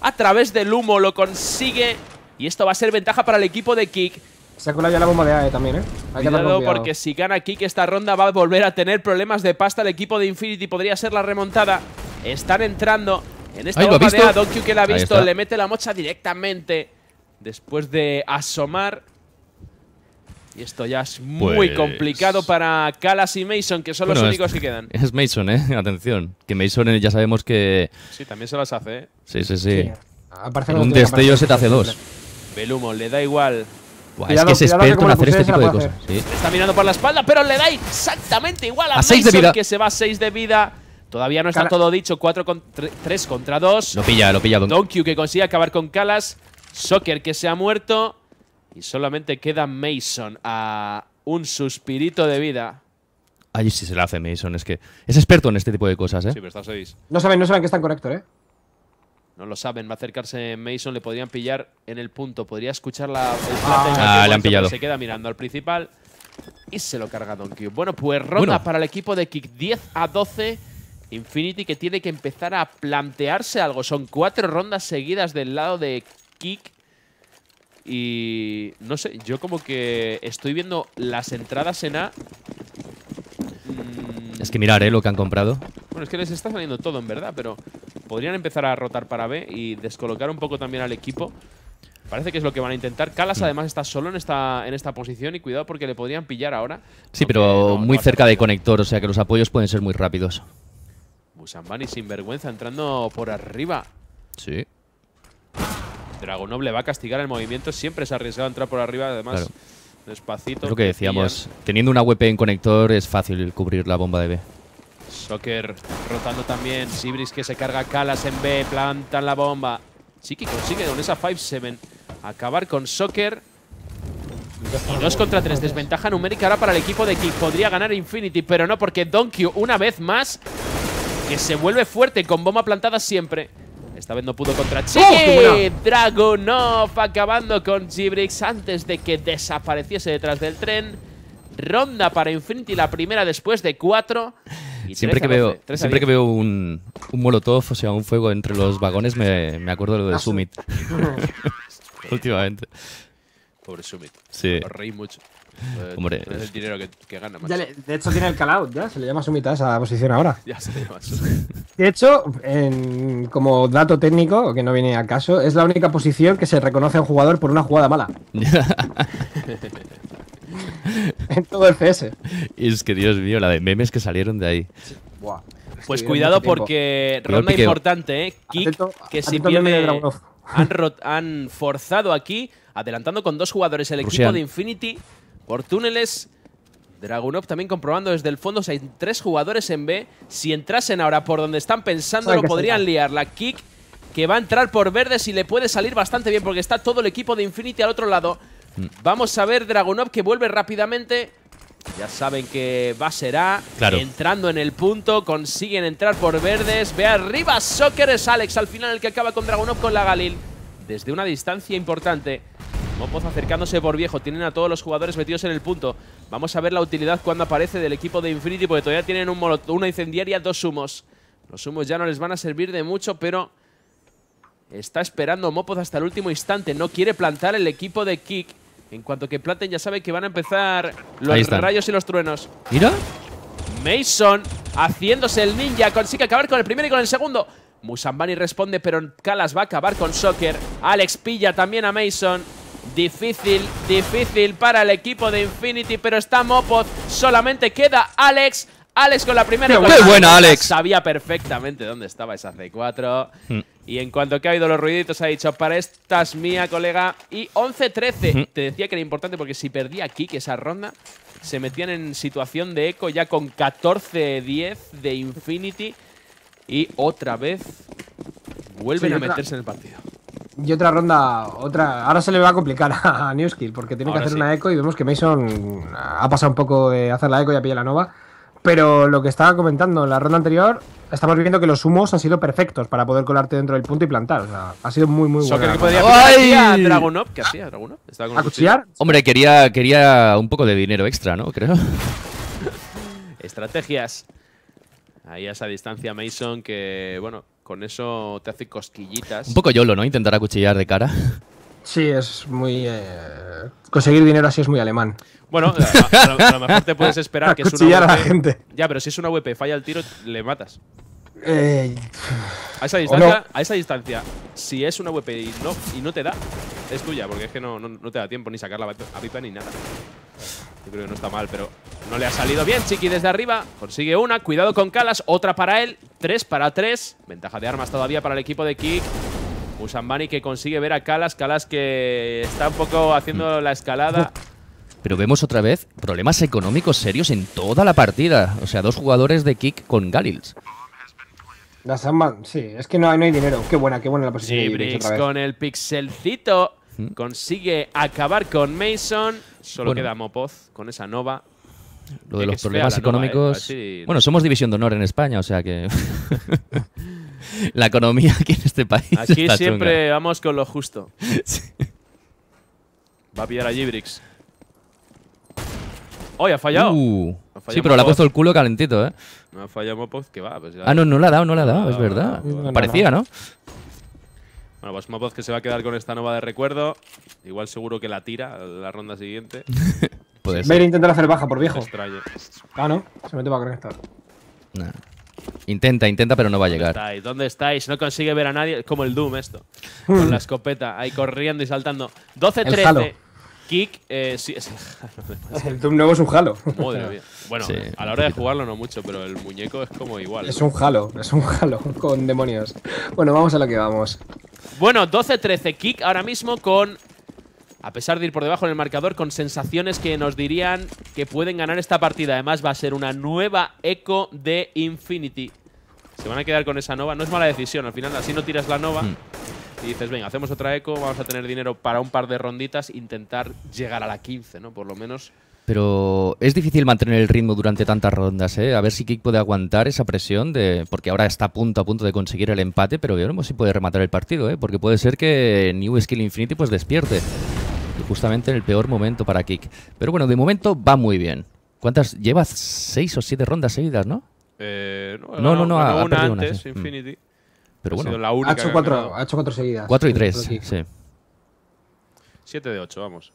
A través del humo lo consigue. Y esto va a ser ventaja para el equipo de Kick. Se ha ya la bomba de AE también, ¿eh? Hay cuidado porque si gana que esta ronda va a volver a tener problemas de pasta el equipo de Infinity. Podría ser la remontada. Están entrando en esta bomba de AE. Donkey que la ha visto le mete la mocha directamente después de asomar. Y esto ya es muy pues complicado para Kalas y Mason, que son los únicos que quedan. Es Mason, ¿eh? Atención. Que Mason eh, ya sabemos que... Sí, también se las hace, ¿eh? Sí, sí, sí. un destello se te hace dos. Belumo, le da igual es que es experto en hacer este tipo de cosas. Está mirando por la espalda, pero le da exactamente igual a, seis que se va a 6 de vida. Todavía no está todo dicho. 3 contra 2. Lo pilla, lo pilla. Don, que consigue acabar con Calas. Soccer que se ha muerto. Y solamente queda Mason a un suspirito de vida. Ahí sí se la hace Mason, es que es experto en este tipo de cosas, ¿eh? No saben, no saben que están correctos ¿eh? No lo saben, va a acercarse Mason, le podrían pillar en el punto. Podría escuchar la, ah, le han pillado. Se queda mirando al principal y se lo carga Don Bueno, pues ronda para el equipo de Kick 10 a 12. Infinity que tiene que empezar a plantearse algo. Son cuatro rondas seguidas del lado de Kick. Y no sé, yo como que estoy viendo las entradas en A. Mmm. Es que mirar, ¿eh? Lo que han comprado. Bueno, es que les está saliendo todo, en verdad, pero podrían empezar a rotar para B y descolocar un poco también al equipo. Parece que es lo que van a intentar. Calas mm. además está solo en esta, en esta posición y cuidado porque le podrían pillar ahora. Sí, pero muy cerca de conector, o sea que los apoyos pueden ser muy rápidos. Musambani sin vergüenza entrando por arriba. Sí. Dragonoble va a castigar el movimiento, siempre se arriesgado a entrar por arriba, además... Despacito. lo que decíamos. Teniendo una WP en conector es fácil cubrir la bomba de B. Soccer rotando también. Sibris que se carga Calas en B. Plantan la bomba. Chiqui consigue con esa 5-7 acabar con Soccer. Dos 2 contra 3, desventaja numérica ahora para el equipo de Kick. Podría ganar Infinity, pero no, porque Donkey una vez más, que se vuelve fuerte con bomba plantada siempre. Está vez puto pudo contra ¡Oh, chi Dragonov acabando con bricks antes de que desapareciese detrás del tren. Ronda para Infinity, la primera después de cuatro. siempre que, veo, siempre que veo un, molotov, o sea, un fuego entre los vagones, me, me acuerdo de lo de Summit. Últimamente. Pobre Summit. Sí. reí mucho. Pues, Hombre, pues es el dinero que, que gana. más. de hecho, tiene el calado, ya. Se le llama Summit a esa posición ahora. Ya se le llama Summit. De hecho, como dato técnico, que no viene a caso, es la única posición que se reconoce a un jugador por una jugada mala. en todo el CS. Es que, Dios mío, la de memes que salieron de ahí. Buah, pues cuidado porque ronda importante, ¿eh? Kick, que si pierde. Han, han forzado aquí adelantando con dos jugadores el equipo de Infinity por túneles. Dragunov también comprobando desde el fondo, hay tres jugadores en B. Si entrasen ahora por donde están pensando, lo podrían liar. La kick que va a entrar por verdes y le puede salir bastante bien porque está todo el equipo de Infinity al otro lado. Mm. Vamos a ver Dragunov que vuelve rápidamente. Ya saben que va a A. claro. entrando en el punto, consiguen entrar por verdes. Ve arriba, Soccer es Alex al final el que acaba con Dragunov con la Galil desde una distancia importante. Mopoz acercándose por viejo, tienen a todos los jugadores metidos en el punto. Vamos a ver la utilidad cuando aparece del equipo de Infinity, porque todavía tienen un una incendiaria, dos humos. Los humos ya no les van a servir de mucho, pero está esperando Mopoz hasta el último instante. No quiere plantar el equipo de Kick. En cuanto que planten, ya sabe que van a empezar los rayos y los truenos. ¿Mira? Mason haciéndose el ninja, consigue acabar con el primero y con el segundo. Musambani responde, pero Calas va a acabar con Soccer. Alex pilla también a Mason. Difícil, difícil para el equipo de Infinity, pero está Mopot. Solamente queda Alex. Alex con la primera. vuelta. ¡Qué buena, Alex! Sabía perfectamente dónde estaba esa C4. Hmm. Y en cuanto que ha habido los ruiditos, ha dicho, para estas mía, colega. Y 11-13. Hmm. Te decía que era importante porque si perdía aquí, que esa ronda, se metían en situación de eco ya con 14-10 de Infinity. Y otra vez vuelven a meterse en el partido. Y otra ronda, otra. Ahora se le va a complicar a Newskill porque tiene que hacer una eco y vemos que Mason ha pasado un poco de hacer la eco y ha pillado la nova. Pero lo que estaba comentando en la ronda anterior, estamos viendo que los humos han sido perfectos para poder colarte dentro del punto y plantar. O sea, ha sido muy, muy bueno. ¡Ay! ¿qué hacía Dragunov? ¿A cuchillar? Hombre, quería, quería un poco de dinero extra, ¿no? Creo. Estrategias. Ahí a esa distancia Mason que, bueno, con eso te hace cosquillitas. Un poco YOLO, ¿no? Intentar acuchillar de cara. Sí, es muy... Eh, conseguir dinero así es muy alemán. Bueno, a, lo, mejor te puedes esperar que es una... a la gente. Ya, pero si es una WP, falla el tiro, le matas. Eh, a, esa distancia, a esa distancia, si es una WP y no, y no te da, es tuya, porque es que no, te da tiempo ni sacar la pipa ni nada. Yo creo que no está mal, pero no le ha salido bien. Chiqui desde arriba consigue una. Cuidado con calas Otra para él. Tres para tres. Ventaja de armas todavía para el equipo de Kick. Musambani que consigue ver a calas calas que está un poco haciendo mm. la escalada. Pero vemos otra vez problemas económicos serios en toda la partida. O sea, dos jugadores de Kick con Galils. La sí, es que no hay, no hay dinero. Qué buena, qué buena la posición. Sí, Briggs con el pixelcito mm. consigue acabar con Mason. Solo queda Mopoz con esa nova. Lo de los problemas económicos. bueno, somos división de honor en España, o sea que. la economía aquí en este país. Aquí siempre vamos con lo justo. Va a pillar a Gibrix. ¡Oh, ha fallado! sí, pero le ha puesto el culo calentito, ¿eh? No ha fallado Mopoz, que va. Pues ah, no, no la ha dado, no la ha dado, es verdad. Parecía, ¿no? Bueno, pues que se va a quedar con esta nova de recuerdo. Igual seguro que la tira la ronda siguiente. Puede ser. intentar hacer baja por viejo. Ah, no. Se mete para conectar. Intenta, intenta, pero no va a llegar. ¿Dónde estáis? ¿Dónde estáis? No consigue ver a nadie. Es como el Doom esto. Hmm. Con la escopeta ahí corriendo y saltando. 12-13. Kick, eh, sí. el Doom nuevo es un Halo. Bueno, a la hora de jugarlo no mucho, pero el muñeco es como igual. Es un Jalo, es un Jalo, con demonios. Bueno, vamos a lo que vamos. Bueno, 12-13 Kick ahora mismo con a pesar de ir por debajo en el marcador, con sensaciones que nos dirían que pueden ganar esta partida. Además, va a ser una nueva eco de Infinity. Se van a quedar con esa Nova. No es mala decisión, al final así no tiras la Nova. Mm y dices, venga, hacemos otra eco, vamos a tener dinero para un par de ronditas, intentar llegar a la 15, ¿no? Por lo menos. Pero es difícil mantener el ritmo durante tantas rondas, ¿eh? A ver si Kik puede aguantar esa presión, de porque ahora está a punto, a punto de conseguir el empate, pero veremos si puede rematar el partido, ¿eh? Porque puede ser que New Skill Infinity pues despierte. Justamente en el peor momento para Kik. Pero bueno, de momento va muy bien. ¿Cuántas? Llevas seis o siete rondas seguidas, ¿no? Eh, no, no, no, antes, mm. Infinity. Pero ha, hecho, cuatro, seguidas. Cuatro y tres, sí. Siete de ocho, vamos.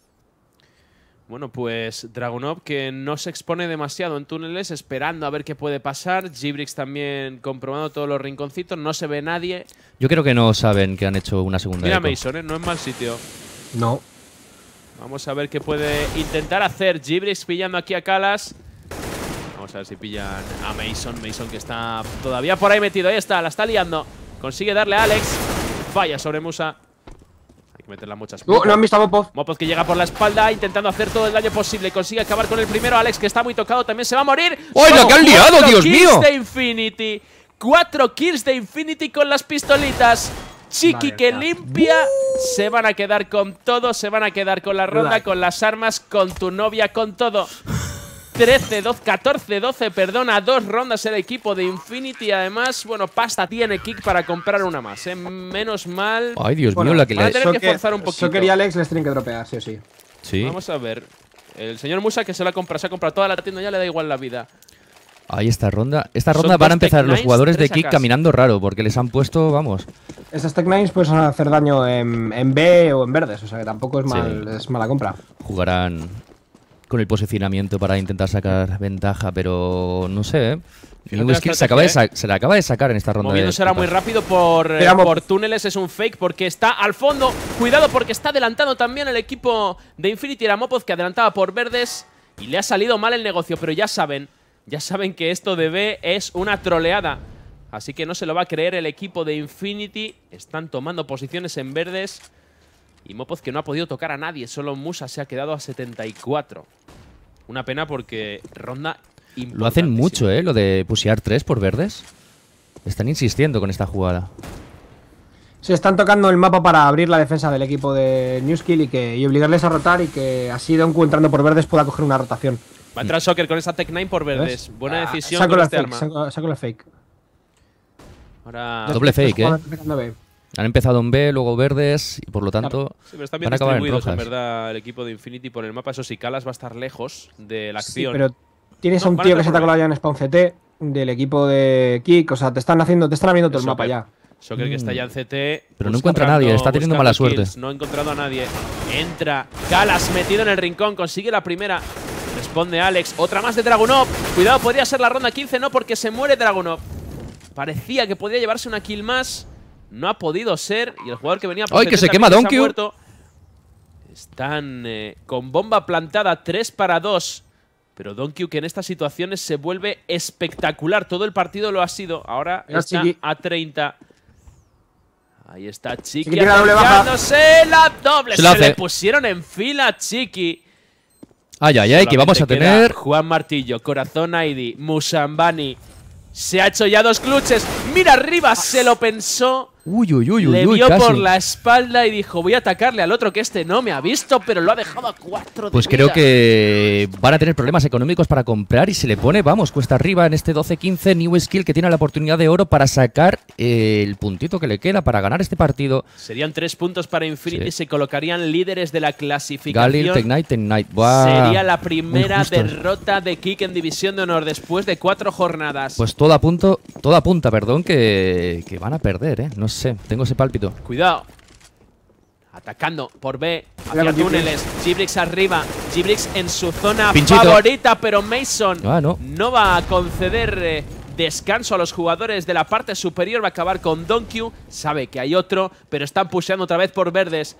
Bueno, pues Dragunov que no se expone demasiado en túneles, esperando a ver qué puede pasar. Gibrix también comprobando todos los rinconcitos, no se ve nadie. Yo creo que no saben que han hecho una segunda. Mira eco. Mason, ¿eh? no es mal sitio. No. Vamos a ver qué puede intentar hacer Gibrix pillando aquí a Calas. Vamos a ver si pillan a Mason. Mason que está todavía por ahí metido. Ahí está, la está liando. Consigue darle a Alex. Falla sobre Musa. Hay que meterla muchas. Uh, no han visto a Mopov. Mopov que llega por la espalda intentando hacer todo el daño posible. Consigue acabar con el primero. Alex, que está muy tocado, también se va a morir. ¡ay lo que han liado, Dios mío! de Infinity. Cuatro kills de Infinity con las pistolitas. Chiqui que limpia. Se van a quedar con todo. Se van a quedar con la ronda, con las armas, con tu novia, con todo. 13, 12, 14, 12, perdona, dos rondas el equipo de Infinity. Además, bueno, pasta tiene Kick para comprar una más. ¿eh? Menos mal. Ay, Dios mío, la que le ha a tener que forzar un poquito. Yo quería Alex, les tienen que dropear, sí o sí. Sí. Vamos a ver. El señor Musa que se la compra, se ha comprado toda la tienda, ya le da igual la vida. Ahí esta ronda. Esta ronda van a empezar los jugadores de Kick caminando raro, porque les han puesto, vamos. Estas Tech Nines pueden hacer daño en, B o en verdes, o sea que tampoco es, es mala compra. Jugarán con el posicionamiento para intentar sacar ventaja, pero no sé. ¿eh? se, acaba de ¿eh? la acaba de sacar en esta ronda. Moviéndose muy rápido por, eh, por túneles, es un fake porque está al fondo. Cuidado porque está adelantando también el equipo de Infinity Mopoz, que adelantaba por verdes y le ha salido mal el negocio, pero ya saben, ya saben que esto de B es una troleada. Así que no se lo va a creer el equipo de Infinity. Están tomando posiciones en verdes. Y Mopoz que no ha podido tocar a nadie, solo Musa se ha quedado a 74. Una pena porque ronda Lo hacen mucho, ¿eh? Lo de pushear 3 por verdes. Están insistiendo con esta jugada. Se están tocando el mapa para abrir la defensa del equipo de Newskill y, que, obligarles a rotar y que así Donku entrando por verdes pueda coger una rotación. Va a entrar Soccer con esa Tech 9 por verdes. Buena ah, decisión saco con la este fake, arma. la fake. Ahora... Doble fake, eh. Han empezado en B, luego verdes, y por lo tanto. Sí, pero están bien en, verdad, el equipo de Infinity por el mapa. Eso sí, Calas va a estar lejos de la acción. pero tienes un tío que se ha en Spawn CT del equipo de Kik. O sea, te están haciendo, te están abriendo todo el mapa ya. Yo que está ya en mm. CT. Pero no encuentra a nadie, está teniendo mala suerte. No ha encontrado a nadie. Entra Calas metido en el rincón, consigue la primera. Responde Alex. Otra más de Dragunov. Cuidado, podría ser la ronda 15, no, porque se muere Dragunov. Parecía que podía llevarse una kill más. No ha podido ser. Y el jugador que venía por ¡Ay, que se quema Donkey! Están eh, con bomba plantada 3 para 2. Pero Donkey que en estas situaciones se vuelve espectacular. Todo el partido lo ha sido. Ahora está a 30. Ahí está Chiqui. la doble la doble. Se, le pusieron en fila Chiqui. Ay, ay, ay, que vamos a tener. Juan Martillo, Corazón Aidi, Musambani. Se ha hecho ya dos cluches Mira arriba, se lo pensó. Uy, uy, uy, Le uy, vio por la espalda y dijo, voy a atacarle al otro que este no me ha visto, pero lo ha dejado a cuatro de Pues creo que van a tener problemas económicos para comprar y se le pone, vamos, cuesta arriba en este 12-15 New Skill que tiene la oportunidad de oro para sacar eh, el puntito que le queda para ganar este partido. Serían tres puntos para Infinity, Y se colocarían líderes de la clasificación. Galil, Tech Knight, Sería la primera derrota de Kick en División de Honor después de cuatro jornadas. Pues toda punto toda apunta, perdón, que, van a perder, ¿eh? tengo ese pálpito. Cuidado. Atacando por B. Hacia túneles. Gibrix arriba. Gibrix en su zona favorita, pero Mason ah, no. va a conceder eh, descanso a los jugadores de la parte superior. Va a acabar con Donkey. Sabe que hay otro, pero están pusheando otra vez por verdes.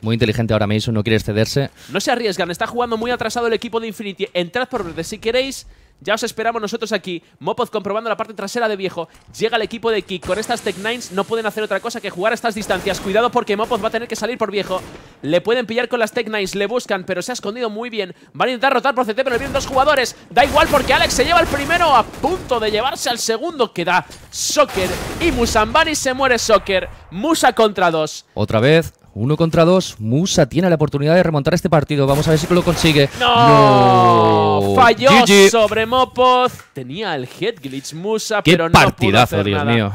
Muy inteligente ahora Mason, no quiere excederse. No se arriesgan, está jugando muy atrasado el equipo de Infinity. Entrad por verdes si queréis. Ya os esperamos nosotros aquí. Mopoz comprobando la parte trasera de viejo. Llega el equipo de Kick. Con estas Tech Nines no pueden hacer otra cosa que jugar a estas distancias. Cuidado porque Mopoz va a tener que salir por viejo. Le pueden pillar con las Tech Nines. Le buscan, pero se ha escondido muy bien. Van a intentar rotar por CT, pero vienen dos jugadores. Da igual porque Alex se lleva el primero a punto de llevarse al segundo. Queda Soccer. Y Musambani se muere Soccer. Musa contra dos. Otra vez uno contra dos. Musa tiene la oportunidad de remontar este partido. Vamos a ver si lo consigue. ¡No! Falló sobre Mopoz. Tenía el head glitch Musa, pero no partidazo, pudo hacer Dios mío.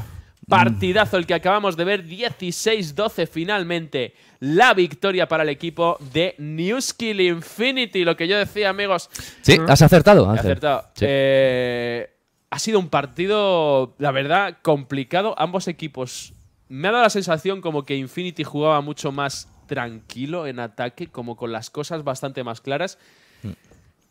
Partidazo el que acabamos de ver. 16-12 finalmente. La victoria para el equipo de New Skill Infinity. Lo que yo decía, amigos. Sí, mm. has acertado. acertado. Eh, ha sido un partido, la verdad, complicado. Ambos equipos me ha dado la sensación como que Infinity jugaba mucho más tranquilo en ataque, como con las cosas bastante más claras. Mm.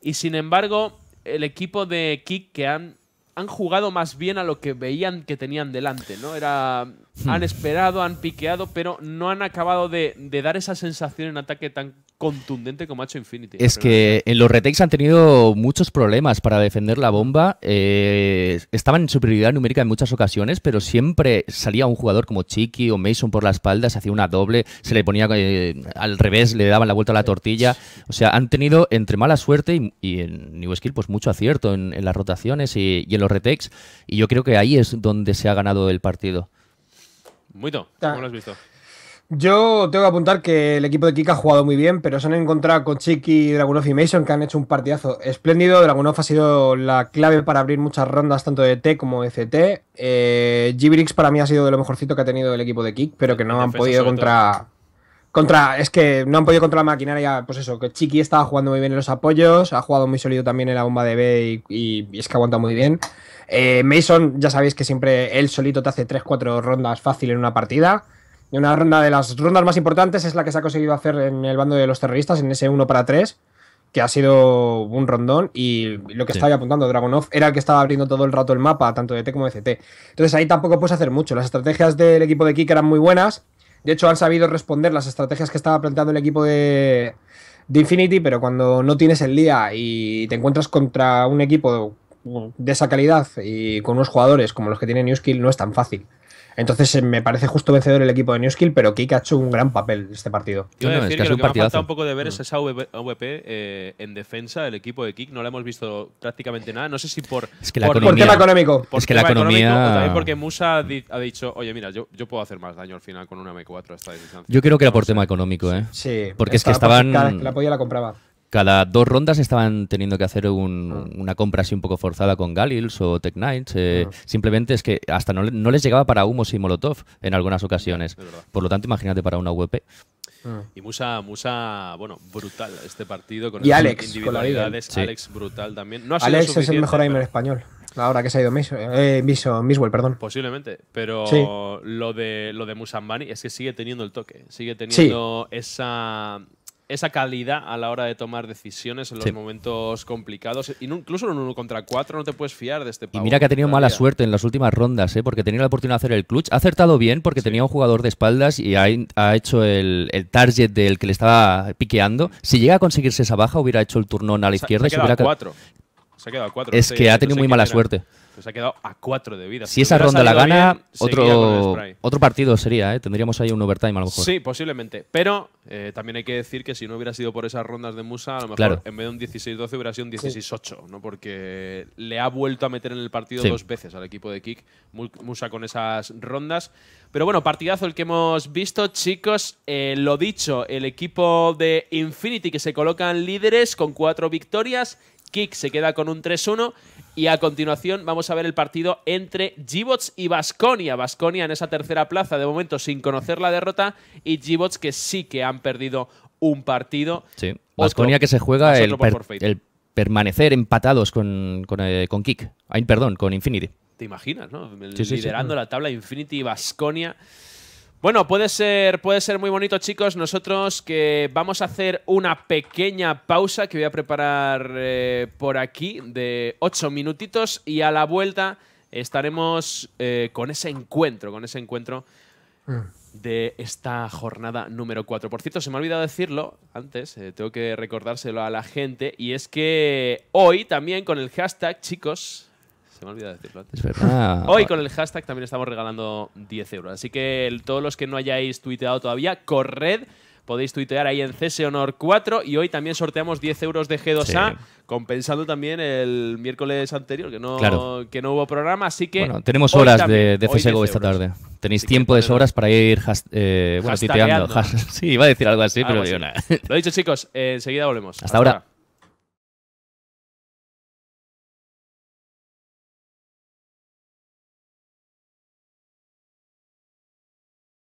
Y sin embargo, el equipo de Kick que han, han jugado más bien a lo que veían que tenían delante, ¿no? Era Hmm. han esperado, han piqueado, pero no han acabado de, dar esa sensación en ataque tan contundente como ha hecho Infinity. Es que en los retakes han tenido muchos problemas para defender la bomba. Eh, estaban en superioridad numérica en muchas ocasiones, pero siempre salía un jugador como Chiqui o Mason por la espalda, se hacía una doble, se le ponía eh, al revés, le daban la vuelta a la tortilla. O sea, han tenido entre mala suerte y, en New Skill pues mucho acierto en, las rotaciones y, y en los retakes. Y yo creo que ahí es donde se ha ganado el partido. Muito, como lo has visto? Yo tengo que apuntar que el equipo de Kick ha jugado muy bien, pero se han encontrado con Chiqui y Dragunov y Mason, que han hecho un partidazo espléndido. Dragunov ha sido la clave para abrir muchas rondas, tanto de T como de CT. Eh, Gibrix para mí ha sido de lo mejorcito que ha tenido el equipo de Kik, pero que no han podido contra. Contra, es que no han podido contra la maquinaria, pues eso, que Chiqui estaba jugando muy bien en los apoyos, ha jugado muy sólido también en la bomba de B y, es que aguanta muy bien. Eh, Mason, ya sabéis que siempre él solito te hace 3-4 rondas fácil en una partida. y Una ronda de las rondas más importantes es la que se ha conseguido hacer en el bando de los terroristas, en ese 1 para 3, que ha sido un rondón. Y lo que estaba apuntando Dragonoff era el que estaba abriendo todo el rato el mapa, tanto de T como de CT. Entonces ahí tampoco puedes hacer mucho. Las estrategias del equipo de Kik eran muy buenas de hecho, han sabido responder las estrategias que estaba planteando el equipo de, Infinity, pero cuando no tienes el día y te encuentras contra un equipo mm. de esa calidad y con unos jugadores como los que tiene Skill no es tan fácil. Entonces eh, me parece justo vencedor el equipo de Newskill, pero Kik ha hecho un gran papel este partido. Quiero decir que, lo que me falta un poco de ver es mm. esa AVP eh, en defensa del equipo de Kik. No la hemos visto prácticamente nada. No sé si por, la por, tema económico. es que la economía... también porque Musa ha, dicho, oye, mira, yo, yo, puedo hacer más daño al final con una M4 a esta distancia. Yo creo que era por tema económico, ¿eh? Sí. Porque es que estaban… la podía la compraba cada dos rondas estaban teniendo que hacer ah. una compra así un poco forzada con Galils o Tech Knights. Eh, ah. Simplemente es que hasta no, les llegaba para humos y molotov en algunas ocasiones. Por lo tanto, imagínate para una WP. Ah. Y Musa, Musa, bueno, brutal este partido con y Alex, Con la Alex brutal también. Alex es el mejor aimer español. Ahora que se ha ido Miso, eh, Miswell, perdón. Posiblemente, pero lo de lo de es que sigue teniendo el toque, sigue teniendo esa esa calidad a la hora de tomar decisiones en los momentos complicados. Incluso en un 1 contra cuatro no te puedes fiar de este pavo. Y mira que ha tenido mala suerte en las últimas rondas, ¿eh? porque tenía la oportunidad de hacer el clutch. Ha acertado bien porque tenía un jugador de espaldas y ha, hecho el, target del que le estaba piqueando. Si llega a conseguirse esa baja, hubiera hecho el turnón a la izquierda y se hubiera... cuatro. Se ha quedado a Es que ha tenido muy mala suerte. Pues se ha quedado a cuatro de vida. Si, esa ronda la gana, otro, otro partido sería, ¿eh? Tendríamos ahí un overtime a lo mejor. Sí, posiblemente. Pero eh, también hay que decir que si no hubiera sido por esas rondas de Musa, a lo mejor en vez de un 16-12 hubiera sido un 16-8, ¿no? Porque le ha vuelto a meter en el partido dos veces al equipo de Kick Musa con esas rondas. Pero bueno, partidazo el que hemos visto, chicos. Eh, lo dicho, el equipo de Infinity que se colocan líderes con cuatro victorias Kick se queda con un 3-1. Y a continuación vamos a ver el partido entre Gibots y Basconia. Basconia en esa tercera plaza, de momento sin conocer la derrota, y Gibots que sí que han perdido un partido. Sí. Basconia que se juega el, permanecer empatados con, con, eh, perdón, con Infinity. Te imaginas, ¿no? Liderando la tabla Infinity y Basconia. Bueno, puede ser, puede ser muy bonito, chicos. Nosotros que vamos a hacer una pequeña pausa que voy a preparar eh, por aquí de ocho minutitos y a la vuelta estaremos eh, con ese encuentro, con ese encuentro mm. de esta jornada número 4. Por cierto, se me ha olvidado decirlo antes, eh, tengo que recordárselo a la gente, y es que hoy también con el hashtag, chicos, Hoy con el hashtag también estamos regalando 10 euros. Así que todos los que no hayáis tuiteado todavía, corred podéis tuitear ahí en CS Honor 4 y hoy también sorteamos 10 euros de G2A, compensando también el miércoles anterior que no, que no hubo programa, así que... tenemos horas de, de CSGO esta tarde. Tenéis tiempo de horas para ir eh, sí, iba a decir algo así, pero Yo, nada. Lo dicho chicos, eh, enseguida volvemos. Hasta, ahora.